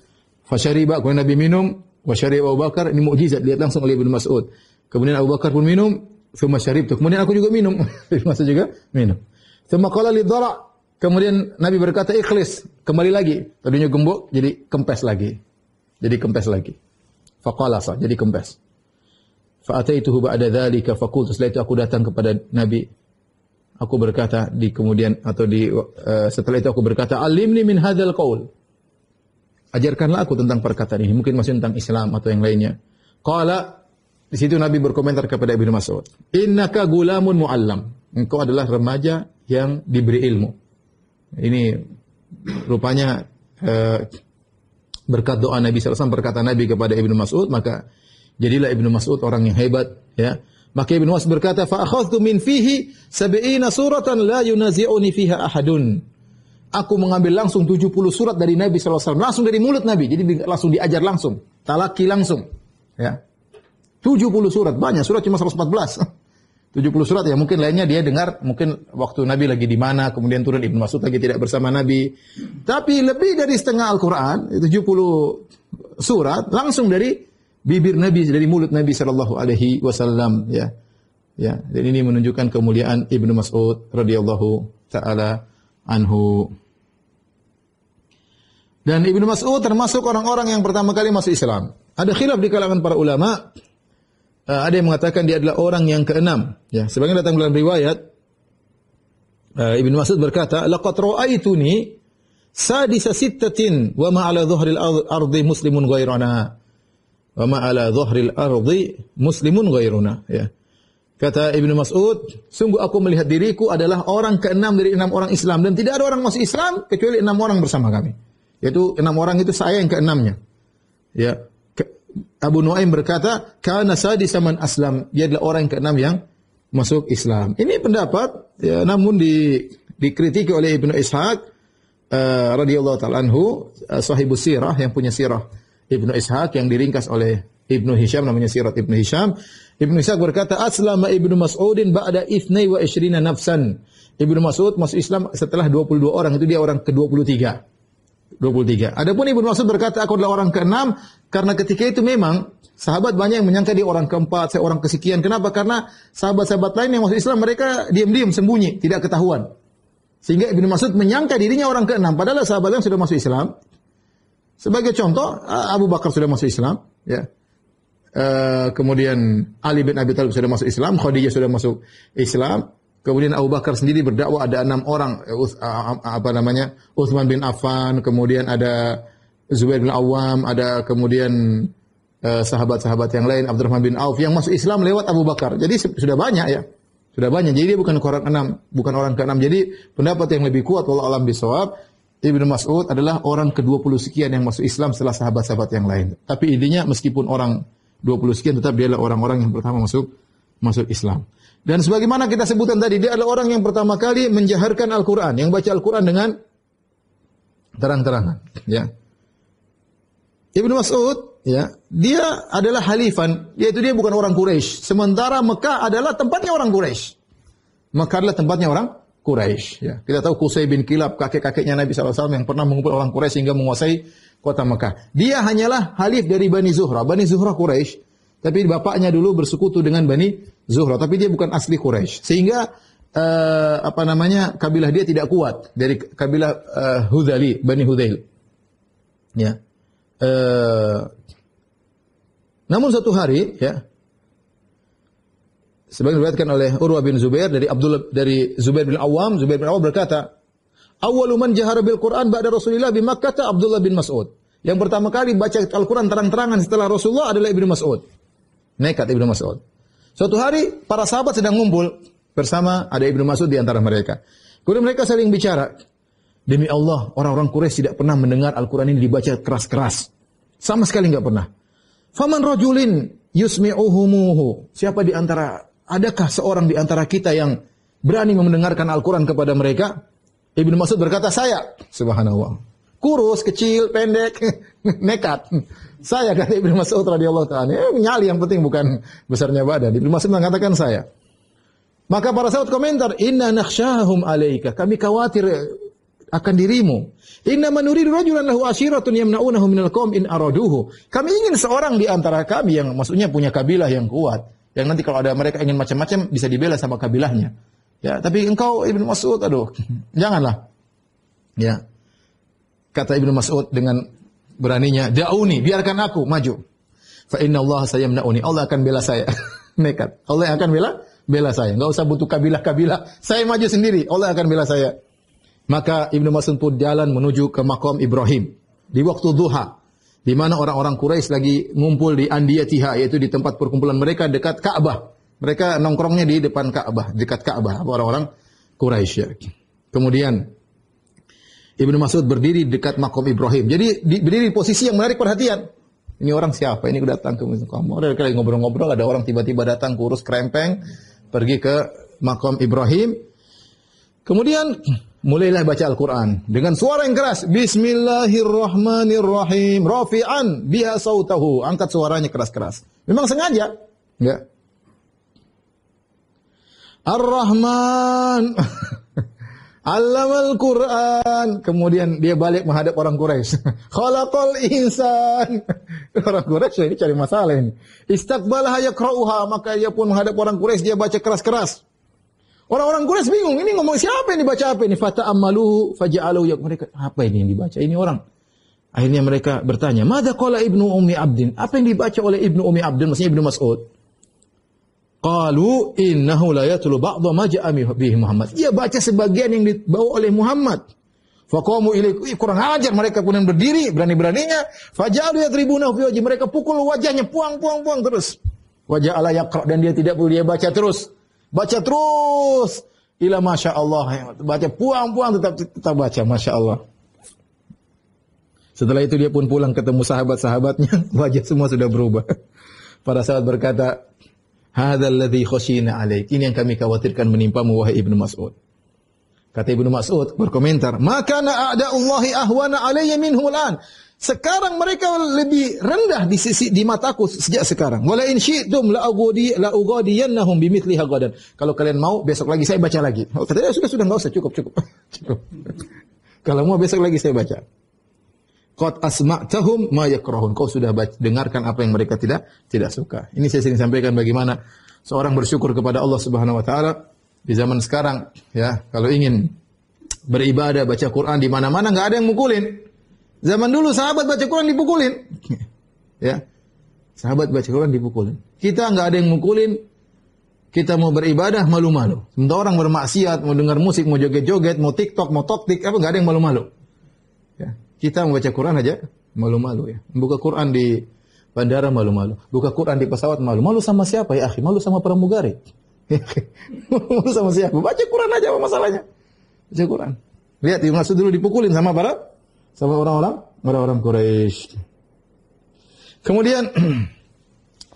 Fashariba kemudian Nabi minum. Wasyariba Abu Bakar ini mukjizat lihat langsung oleh Ibnu Mas'ud. Kemudian Abu Bakar pun minum. Thumma syarib tu. Kemudian aku juga minum. <laughs> Masa juga minum. Thumma qala lidhara. Kemudian Nabi berkata ikhlis. Kembali lagi. Tadinya gembok jadi kempes lagi. Jadi kempes lagi. Faqala sah. Jadi kempes. Fa'ataituhu ba'da dhalika fakultu. Setelah itu aku datang kepada Nabi. Aku berkata di kemudian atau di uh, setelah itu aku berkata, "Alimni min hadzal qaul." Ajarkanlah aku tentang perkataan ini, mungkin masih tentang Islam atau yang lainnya. Qala di situ Nabi berkomentar kepada Ibnu Mas'ud, "Innaka gulamun muallam." Engkau adalah remaja yang diberi ilmu. Ini rupanya uh, berkat doa Nabi SAW, perkataan Nabi kepada Ibnu Mas'ud, maka jadilah Ibnu Mas'ud orang yang hebat, ya maka Ibn Was berkata, فَأَخَذْتُ min fihi سَبِئِنَ suratan la يُنَزِعُنِ فِيهَا ahadun." Aku mengambil langsung 70 surat dari Nabi SAW. langsung dari mulut Nabi. Jadi langsung diajar langsung, talaki langsung. Ya. 70 surat, banyak surat cuma 114. 70 <laughs> surat ya mungkin lainnya dia dengar mungkin waktu Nabi lagi di mana kemudian turun Ibn Mas'ud lagi tidak bersama Nabi. Tapi lebih dari setengah Al-Qur'an, 70 surat langsung dari bibir Nabi dari mulut Nabi sallallahu alaihi wasallam ya. Ya, dan ini menunjukkan kemuliaan Ibnu Mas'ud radhiyallahu taala anhu. Dan Ibnu Mas'ud termasuk orang-orang yang pertama kali masuk Islam. Ada khilaf di kalangan para ulama. Eh, ada yang mengatakan dia adalah orang yang keenam. Ya, sebagian datang dalam riwayat uh, Ibnu Mas'ud berkata, "Laqad ra'aituni sadisa sittatin wa ma'ala dhuhril ardi muslimun ghairana." wa ma ala dhahril ardi muslimun ghairuna ya. Kata Ibnu Mas'ud, sungguh aku melihat diriku adalah orang keenam dari enam orang Islam dan tidak ada orang masuk Islam kecuali enam orang bersama kami. Yaitu enam orang itu saya yang keenamnya. Ya. Abu Nuaim berkata, "Kana sadisa man aslam." Dia adalah orang keenam yang masuk Islam. Ini pendapat ya, namun di oleh Ibnu Ishaq uh, radhiyallahu taala anhu, uh, sahibus sirah yang punya sirah Ibnu Ishaq yang diringkas oleh Ibnu Hisham namanya Sirat Ibnu Hisham. Ibnu Ishaq berkata, "Aslama Ibnu Mas'udin ba'da ithnai wa ishrina nafsan." Ibnu Mas'ud masuk Islam setelah 22 orang, itu dia orang ke-23. 23. Adapun Ibnu Mas'ud berkata, "Aku adalah orang ke-6 karena ketika itu memang sahabat banyak yang menyangka dia orang keempat, saya orang kesekian. Kenapa? Karena sahabat-sahabat lain yang masuk Islam mereka diam-diam sembunyi, tidak ketahuan. Sehingga Ibnu Mas'ud menyangka dirinya orang ke-6 padahal sahabat yang sudah masuk Islam. Sebagai contoh, Abu Bakar sudah masuk Islam, ya. Uh, kemudian Ali bin Abi Thalib sudah masuk Islam, Khadijah sudah masuk Islam, kemudian Abu Bakar sendiri berdakwah ada enam orang, uh, uh, apa namanya, Uthman bin Affan, kemudian ada Zubair bin Awam, ada kemudian eh, sahabat-sahabat yang lain, Abdurrahman bin Auf yang masuk Islam lewat Abu Bakar. Jadi sudah banyak ya. Sudah banyak. Jadi dia bukan orang keenam, bukan orang keenam. Jadi pendapat yang lebih kuat walau alam bisawab Ibnu Mas'ud adalah orang ke-20 sekian yang masuk Islam setelah sahabat-sahabat yang lain. Tapi intinya meskipun orang 20 sekian tetap dia adalah orang-orang yang pertama masuk masuk Islam. Dan sebagaimana kita sebutkan tadi dia adalah orang yang pertama kali menjaharkan Al-Qur'an, yang baca Al-Qur'an dengan terang-terangan, ya. Ibnu Mas'ud, ya, dia adalah halifan, yaitu dia bukan orang Quraisy. Sementara Mekah adalah tempatnya orang Quraisy. Mekah adalah tempatnya orang Quraisy. Ya. Kita tahu Qusay bin Kilab, kakek-kakeknya Nabi SAW yang pernah mengumpul orang Quraisy sehingga menguasai kota Mekah. Dia hanyalah halif dari Bani Zuhra. Bani Zuhra Quraisy. Tapi bapaknya dulu bersekutu dengan Bani Zuhra. Tapi dia bukan asli Quraisy. Sehingga uh, apa namanya kabilah dia tidak kuat dari kabilah uh, eh, Hudali, Bani Hudail. Ya. Uh, namun satu hari ya sebagaimana diriwayatkan oleh Urwah bin Zubair dari Abdullah dari Zubair bin Awam, Zubair bin Awam berkata, "Awwalu man jahara bil Qur'an ba'da Rasulillah bi Makkah Abdullah bin Mas'ud." Yang pertama kali baca Al-Qur'an terang-terangan setelah Rasulullah adalah Ibnu Mas'ud. Nekat Ibnu Mas'ud. Suatu hari para sahabat sedang ngumpul bersama ada Ibnu Mas'ud di antara mereka. Kemudian mereka saling bicara. Demi Allah, orang-orang Quraisy tidak pernah mendengar Al-Qur'an ini dibaca keras-keras. Sama sekali nggak pernah. Faman rajulin yusmi'uhumuhu. Siapa di antara Adakah seorang di antara kita yang berani mendengarkan Al-Quran kepada mereka? Ibnu Mas'ud berkata, saya. Subhanallah. Kurus, kecil, pendek, <laughs> nekat. Saya kata Ibnu Mas'ud radiyallahu taala, eh, nyali yang penting bukan besarnya badan. Ibnu Mas'ud mengatakan saya. Maka para sahabat komentar, "Inna nakhsyahum alaika." Kami khawatir eh, akan dirimu. Inna manuridu rajulan lahu asyiratun yamna'unahu minal qaum in araduhu. Kami ingin seorang di antara kami yang maksudnya punya kabilah yang kuat yang nanti kalau ada mereka ingin macam-macam bisa dibela sama kabilahnya. Ya, tapi engkau Ibnu Mas'ud, aduh, janganlah. Ya. Kata Ibnu Mas'ud dengan beraninya, "Da'uni, biarkan aku maju." Fa inna Allah sayamnauni. Allah akan bela saya. <laughs> Nekat. Allah akan bela bela saya. Enggak usah butuh kabilah-kabilah. Saya maju sendiri. Allah akan bela saya. Maka Ibnu Mas'ud pun jalan menuju ke makom Ibrahim. Di waktu duha, di mana orang-orang Quraisy lagi ngumpul di Andiyatiha yaitu di tempat perkumpulan mereka dekat Ka'bah. Mereka nongkrongnya di depan Ka'bah, dekat Ka'bah orang-orang Quraisy. Ya. Kemudian Ibnu Mas'ud berdiri dekat makom Ibrahim. Jadi di, berdiri di posisi yang menarik perhatian. Ini orang siapa? Ini datang ke makam. Ada lagi ngobrol-ngobrol ada orang tiba-tiba datang kurus krempeng pergi ke makom Ibrahim. Kemudian mulailah baca Al-Quran dengan suara yang keras. Bismillahirrahmanirrahim. Rafi'an biha sautahu. Angkat suaranya keras-keras. Memang sengaja. Ya. Ar-Rahman. Alam <laughs> Al-Quran. Kemudian dia balik menghadap orang Quraisy. <laughs> Khalaqal insan. <laughs> orang Quraisy ini cari masalah ini. Istiqbal hayakrauha. Maka ia pun menghadap orang Quraisy. Dia baca keras-keras. Orang-orang Quraisy bingung, ini ngomong siapa ini baca apa ini? Fata amalu faja'alu yak mereka. Apa ini yang dibaca ini orang? Akhirnya mereka bertanya, "Madza qala Ibnu Ummi Abdin?" Apa yang dibaca oleh Ibnu Ummi Abdin maksudnya Ibnu Mas'ud? Qalu innahu la yatlu ba'dha ma ja'a bihi Muhammad. Ia baca sebagian yang dibawa oleh Muhammad. Faqamu ilaihi kurang ajar mereka pun yang berdiri berani-beraninya faja'alu yadribuna fi wajhi mereka pukul wajahnya puang-puang-puang terus. Wajah Waja'ala yaqra dan dia tidak boleh dia baca terus. Baca terus ila masya Allah. Baca puang-puang tetap tetap baca masya Allah. Setelah itu dia pun pulang ketemu sahabat-sahabatnya. <laughs> Wajah semua sudah berubah. Para sahabat berkata, Hadha alladhi khusyina alaik. Ini yang kami khawatirkan menimpamu, wahai Ibn Mas'ud. Kata Ibn Mas'ud berkomentar, "Maka a'da'ullahi ahwana alaiya minhum al-an. Sekarang mereka lebih rendah di sisi di mataku sejak sekarang. Wala in syi'tum la ugodi la ugodiyannahum bimithli Kalau kalian mau besok lagi saya baca lagi. Oh, kata sudah sudah enggak usah cukup cukup. <laughs> cukup. Kalau mau besok lagi saya baca. Qad asma'tahum ma yakrahun. Kau sudah baca, dengarkan apa yang mereka tidak tidak suka. Ini saya sering sampaikan bagaimana seorang bersyukur kepada Allah Subhanahu wa taala di zaman sekarang ya, kalau ingin beribadah baca Quran di mana-mana nggak ada yang mukulin. Zaman dulu sahabat baca Quran dipukulin. <laughs> ya. Sahabat baca Quran dipukulin. Kita nggak ada yang mukulin. Kita mau beribadah malu-malu. Sementara orang bermaksiat, mau dengar musik, mau joget-joget, mau TikTok, mau toktik, apa nggak ada yang malu-malu. Ya. Kita mau baca Quran aja malu-malu ya. Buka Quran di bandara malu-malu. Buka Quran di pesawat malu. Malu sama siapa ya akhi? Malu sama pramugari. <laughs> malu sama siapa? Baca Quran aja apa masalahnya. Baca Quran. Lihat Ibnu dulu dipukulin sama para sama orang-orang orang-orang Quraisy. Kemudian <clears throat>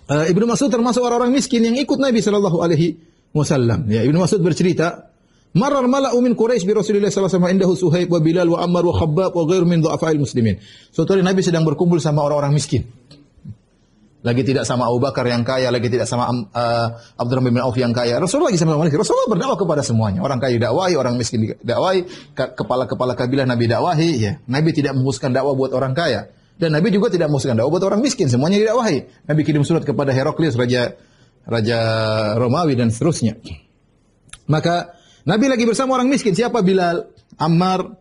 uh, Ibnu Mas'ud termasuk orang-orang miskin yang ikut Nabi sallallahu alaihi wasallam. Ya, Ibnu Mas'ud bercerita, marar mala'u min Quraisy bi Rasulillah sallallahu alaihi wasallam indahu Suhaib wa Bilal wa Ammar wa Khabbab wa ghairu min dhu'afa'il muslimin. Suatu hari Nabi sedang berkumpul sama orang-orang miskin. lagi tidak sama Abu Bakar yang kaya, lagi tidak sama uh, Abdurrahman bin Auf yang kaya. Rasulullah lagi sama Malik. Rasulullah berdakwah kepada semuanya. Orang kaya dakwahi, orang miskin dakwahi, kepala-kepala kabilah Nabi dakwahi. Ya. Nabi tidak menghususkan dakwah buat orang kaya. Dan Nabi juga tidak menghususkan dakwah buat orang miskin. Semuanya didakwahi. Nabi kirim surat kepada Heraklius, Raja Raja Romawi dan seterusnya. Maka Nabi lagi bersama orang miskin. Siapa Bilal, Ammar,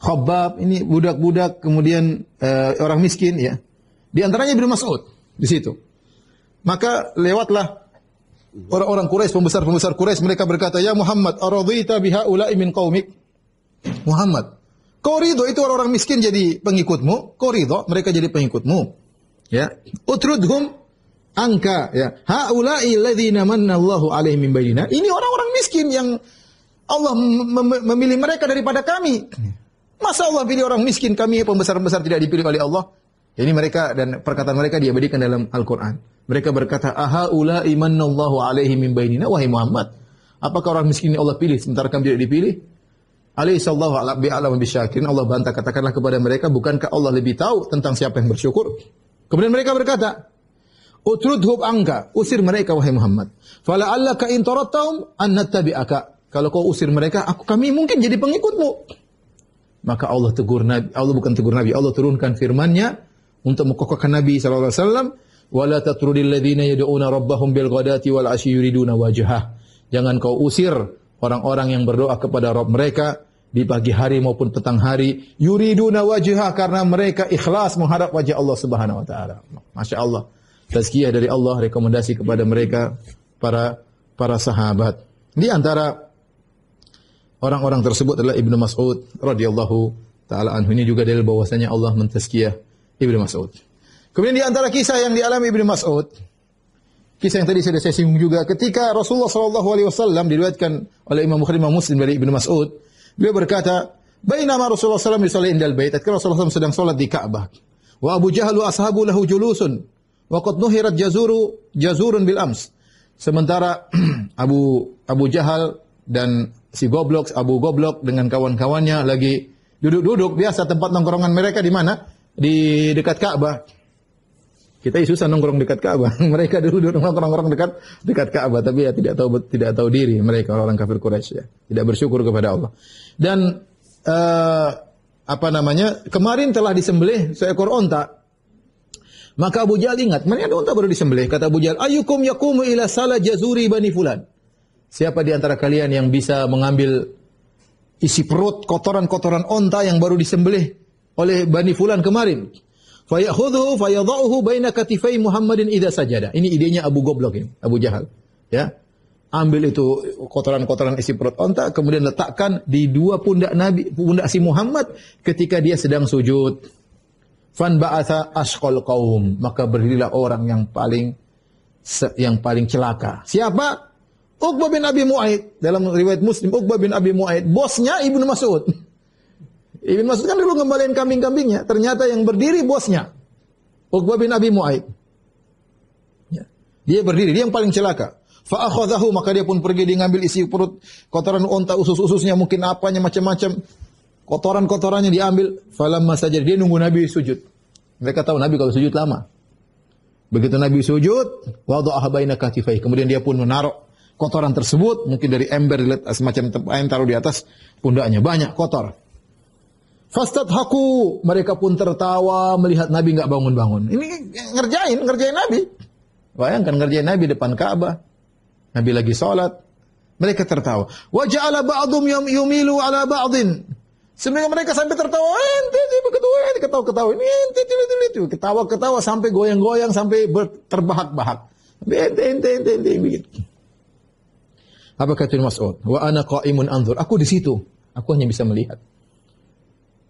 Khobab, ini budak-budak, kemudian uh, orang miskin ya. Di antaranya Ibn Mas'ud di situ. Maka lewatlah orang-orang Quraisy, pembesar-pembesar Quraisy mereka berkata, "Ya Muhammad, aradhita ulai min qaumik?" Muhammad, kau ridho itu orang-orang miskin jadi pengikutmu, kau ridho mereka jadi pengikutmu. Ya. Utrudhum angka ya. Haula'i alladziina manallahu 'alaihim min bainina. Ini orang-orang miskin yang Allah mem memilih mereka daripada kami. Masa Allah pilih orang miskin kami pembesar-pembesar tidak dipilih oleh Allah? Ini mereka dan perkataan mereka diabadikan dalam Al-Qur'an. Mereka berkata, "Aha ula imanallahu alaihi min bainina wahai Muhammad." Apakah orang miskin ini Allah pilih sementara kami tidak dipilih? Alaihi sallallahu ala bi alam bisyakirin. Allah bantah katakanlah kepada mereka, "Bukankah Allah lebih tahu tentang siapa yang bersyukur?" Kemudian mereka berkata, Utrudhub angka, usir mereka wahai Muhammad. Fala allaka in tarattaum an Kalau kau usir mereka, aku kami mungkin jadi pengikutmu. Maka Allah tegur Nabi, Allah bukan tegur Nabi, Allah turunkan firman-Nya, untuk mengkokohkan Nabi sallallahu alaihi wasallam wala tatrudil ladzina yad'una rabbahum bil ghadati wal ashi yuriduna wajhah jangan kau usir orang-orang yang berdoa kepada Rabb mereka di pagi hari maupun petang hari yuriduna wajhah karena mereka ikhlas menghadap wajah Allah Subhanahu wa taala Masya Allah, tazkiyah dari Allah rekomendasi kepada mereka para para sahabat di antara orang-orang tersebut adalah Ibnu Mas'ud radhiyallahu taala anhu ini juga dari bahwasanya Allah mentazkiyah Ibnu Mas'ud. Kemudian di antara kisah yang dialami Ibnu Mas'ud, kisah yang tadi sudah saya singgung juga ketika Rasulullah sallallahu alaihi wasallam diriwayatkan oleh Imam Bukhari dan Muslim dari Ibnu Mas'ud, beliau berkata, "Bainama Rasulullah sallallahu alaihi wasallam yusalli indal bait, Rasulullah SAW sedang salat di Ka'bah, wa Abu Jahal wa ashabu lahu julusun, wa qad nuhirat jazuru jazurun bil ams." Sementara <clears throat> Abu Abu Jahal dan si goblok Abu Goblok dengan kawan-kawannya lagi duduk-duduk biasa tempat nongkrongan mereka di mana? di dekat Ka'bah. Kita susah nongkrong dekat Ka'bah. <laughs> mereka dulu dulu nongkrong-nongkrong dekat dekat Ka'bah, tapi ya tidak tahu tidak tahu diri mereka orang kafir Quraisy ya. Tidak bersyukur kepada Allah. Dan uh, apa namanya? Kemarin telah disembelih seekor onta. Maka Abu Jahal ingat, mana ada unta baru disembelih? Kata Abu Jahal, "Ayukum yakumu ila salah jazuri bani fulan." Siapa di antara kalian yang bisa mengambil isi perut kotoran-kotoran onta yang baru disembelih oleh Bani Fulan kemarin. Fayakhudhu fayadha'uhu baina katifai Muhammadin idza sajada. Ini idenya Abu Goblok ini, Abu Jahal. Ya. Ambil itu kotoran-kotoran isi perut onta, kemudian letakkan di dua pundak Nabi, pundak si Muhammad ketika dia sedang sujud. Fan ba'atha asqal qaum, maka berdirilah orang yang paling yang paling celaka. Siapa? Uqbah bin Abi Mu'aid dalam riwayat Muslim Uqbah bin Abi Mu'aid bosnya Ibnu Mas'ud <laughs> Ibn Mas'ud kan dulu ngembalikan kambing-kambingnya. Ternyata yang berdiri bosnya. Uqbah bin Abi Mu'aid. Ya. Dia berdiri, dia yang paling celaka. Fa'akhadahu, maka dia pun pergi, dia ngambil isi perut, kotoran unta usus-ususnya, mungkin apanya, macam-macam. Kotoran-kotorannya diambil. Falamma saja dia nunggu Nabi sujud. Mereka tahu Nabi kalau sujud lama. Begitu Nabi sujud, wada'aha baina katifai. Kemudian dia pun menaruh kotoran tersebut, mungkin dari ember, semacam yang taruh di atas pundaknya. Banyak kotor haku Mereka pun tertawa melihat Nabi nggak bangun-bangun. Ini ngerjain, ngerjain Nabi. Bayangkan ngerjain Nabi depan Ka'bah. Nabi lagi sholat. Mereka tertawa. ala ba'dum yumilu ala ba'din. Sebenarnya mereka sampai tertawa, ente tiba ketawa, ente ketawa ketawa, ini ente tiba tiba ketawa ketawa sampai goyang goyang sampai terbahak bahak. Ente ente ente ente begitu. Apa kata Mas'ud? Wa ana qaimun anzur. Aku di situ. Aku hanya bisa melihat.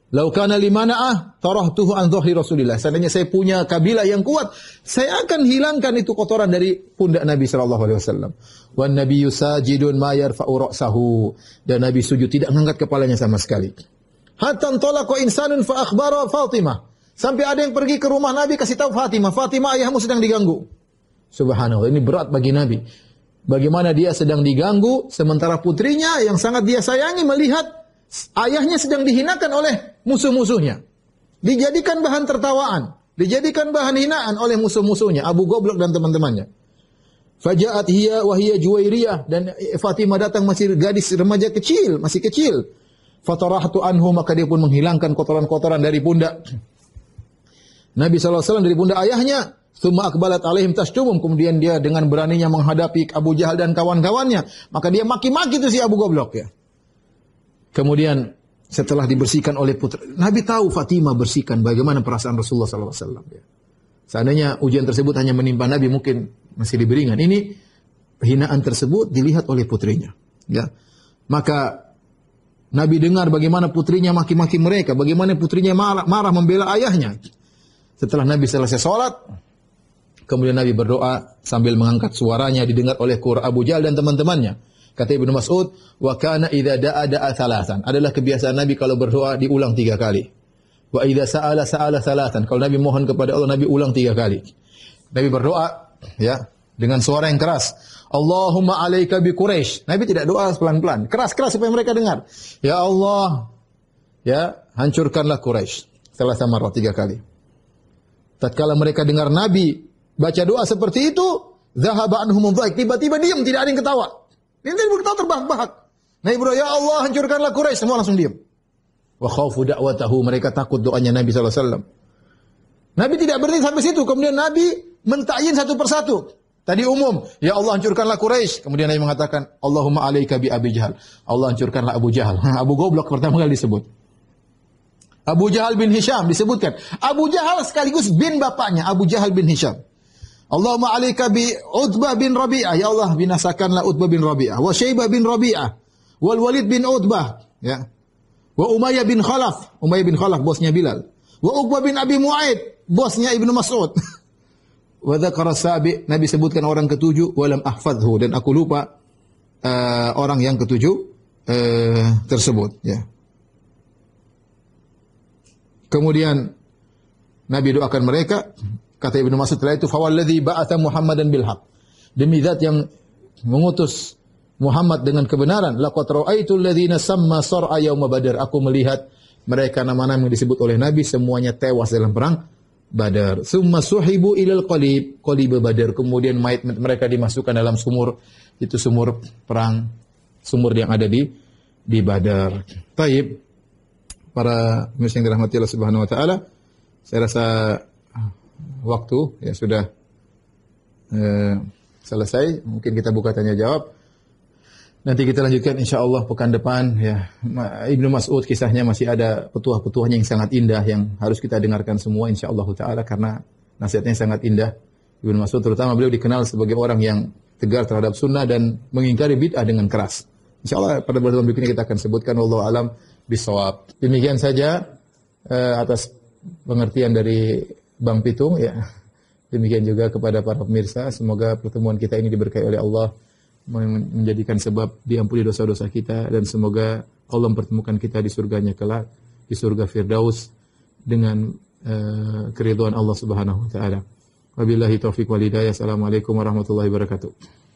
Laukana limana ah mana'ah tarahtuhu an dhahri Rasulillah. Seandainya saya punya kabilah yang kuat, saya akan hilangkan itu kotoran dari pundak Nabi sallallahu alaihi wasallam. Wan nabiyyu sajidun ma yarfa'u ra'sahu. Dan Nabi sujud tidak mengangkat kepalanya sama sekali. Hatta talaqa insanun fa akhbara Fatimah. Sampai ada yang pergi ke rumah Nabi kasih tahu Fatimah, Fatimah ayahmu sedang diganggu. Subhanallah, ini berat bagi Nabi. Bagaimana dia sedang diganggu sementara putrinya yang sangat dia sayangi melihat ayahnya sedang dihinakan oleh musuh-musuhnya. Dijadikan bahan tertawaan, dijadikan bahan hinaan oleh musuh-musuhnya, Abu Goblok dan teman-temannya. Faja'at hiya wa hiya juwairiyah dan Fatimah datang masih gadis remaja kecil, masih kecil. Fatarahtu anhu maka dia pun menghilangkan kotoran-kotoran dari pundak. Nabi SAW dari pundak ayahnya. Suma akbalat alaihim tasjumum. Kemudian dia dengan beraninya menghadapi Abu Jahal dan kawan-kawannya. Maka dia maki-maki itu si Abu Goblok ya. Kemudian setelah dibersihkan oleh putri Nabi tahu Fatimah bersihkan bagaimana perasaan Rasulullah SAW. Ya. Seandainya ujian tersebut hanya menimpa Nabi mungkin masih diberingan. Ini hinaan tersebut dilihat oleh putrinya. Ya. Maka Nabi dengar bagaimana putrinya maki-maki mereka, bagaimana putrinya marah, marah membela ayahnya. Setelah Nabi selesai sholat, kemudian Nabi berdoa sambil mengangkat suaranya didengar oleh Qur Abu Jal dan teman-temannya. Kata Ibnu Mas'ud, "Wa kana idza da'a da'a thalathan." Adalah kebiasaan Nabi kalau berdoa diulang tiga kali. "Wa idza sa'ala sa'ala thalathan." Kalau Nabi mohon kepada Allah, Nabi ulang tiga kali. Nabi berdoa, ya, dengan suara yang keras. Allahumma alaika bi Quraisy. Nabi tidak doa pelan-pelan, keras-keras supaya mereka dengar. Ya Allah, ya, hancurkanlah Quraisy. Setelah sama roh tiga kali. Tatkala mereka dengar Nabi baca doa seperti itu, zahaba anhum dhaik, tiba-tiba diam, tidak ada yang ketawa. Ini tadi kita terbang, bahak. Nabi berdoa, Ya Allah hancurkanlah Quraisy. Semua langsung diam. Wa khawfu da'watahu. Mereka takut doanya Nabi SAW. Nabi tidak berhenti sampai situ. Kemudian Nabi mentayin satu persatu. Tadi umum, Ya Allah hancurkanlah Quraisy. Kemudian Nabi mengatakan, Allahumma alaika bi Abi Jahal. Allah hancurkanlah Abu Jahal. <laughs> Abu Goblok pertama kali disebut. Abu Jahal bin Hisham disebutkan. Abu Jahal sekaligus bin bapaknya. Abu Jahal bin Hisham. Allahumma alika bi Utbah bin Rabi'ah. Ya Allah, binasakanlah Utbah bin Rabi'ah. Wa Syaibah bin Rabi'ah. Wal Walid bin Utbah. Ya. Wa Umayyah bin Khalaf. Umayyah bin Khalaf, bosnya Bilal. Wa Uqbah bin Abi Mu'aid. Bosnya Ibnu Mas'ud. <laughs> wa dzakara sabi. Nabi sebutkan orang ketujuh. Walam ahfadhu. Dan aku lupa uh, orang yang ketujuh uh, tersebut. Ya. Kemudian Nabi doakan mereka. Kata Ibnu Mas'ud itu fawalladzi ba'atha Muhammadan bil haq. Demi zat yang mengutus Muhammad dengan kebenaran, laqad ra'aitu alladziina samma sar'a yauma badar. Aku melihat mereka nama-nama yang disebut oleh Nabi semuanya tewas dalam perang Badar. Summa suhibu ilal qalib, qalib Badar. Kemudian mayat mereka dimasukkan dalam sumur itu sumur perang, sumur yang ada di di Badar. Taib para muslim dirahmati Allah Subhanahu wa taala. Saya rasa waktu ya sudah eh, selesai. Mungkin kita buka tanya jawab. Nanti kita lanjutkan insya Allah pekan depan ya Ibnu Mas'ud kisahnya masih ada petuah-petuahnya yang sangat indah yang harus kita dengarkan semua insya Allah taala karena nasihatnya sangat indah Ibnu Mas'ud terutama beliau dikenal sebagai orang yang tegar terhadap sunnah dan mengingkari bid'ah dengan keras. Insya Allah pada pertemuan berikutnya kita akan sebutkan Allah alam bisawab. Demikian saja eh, atas pengertian dari Bang Pitung ya. Demikian juga kepada para pemirsa, semoga pertemuan kita ini diberkahi oleh Allah menjadikan sebab diampuni dosa-dosa kita dan semoga Allah mempertemukan kita di surganya kelak, di surga Firdaus dengan uh, keriduan Allah Subhanahu wa taala. Wabillahi taufiq wal hidayah. Assalamualaikum warahmatullahi wabarakatuh.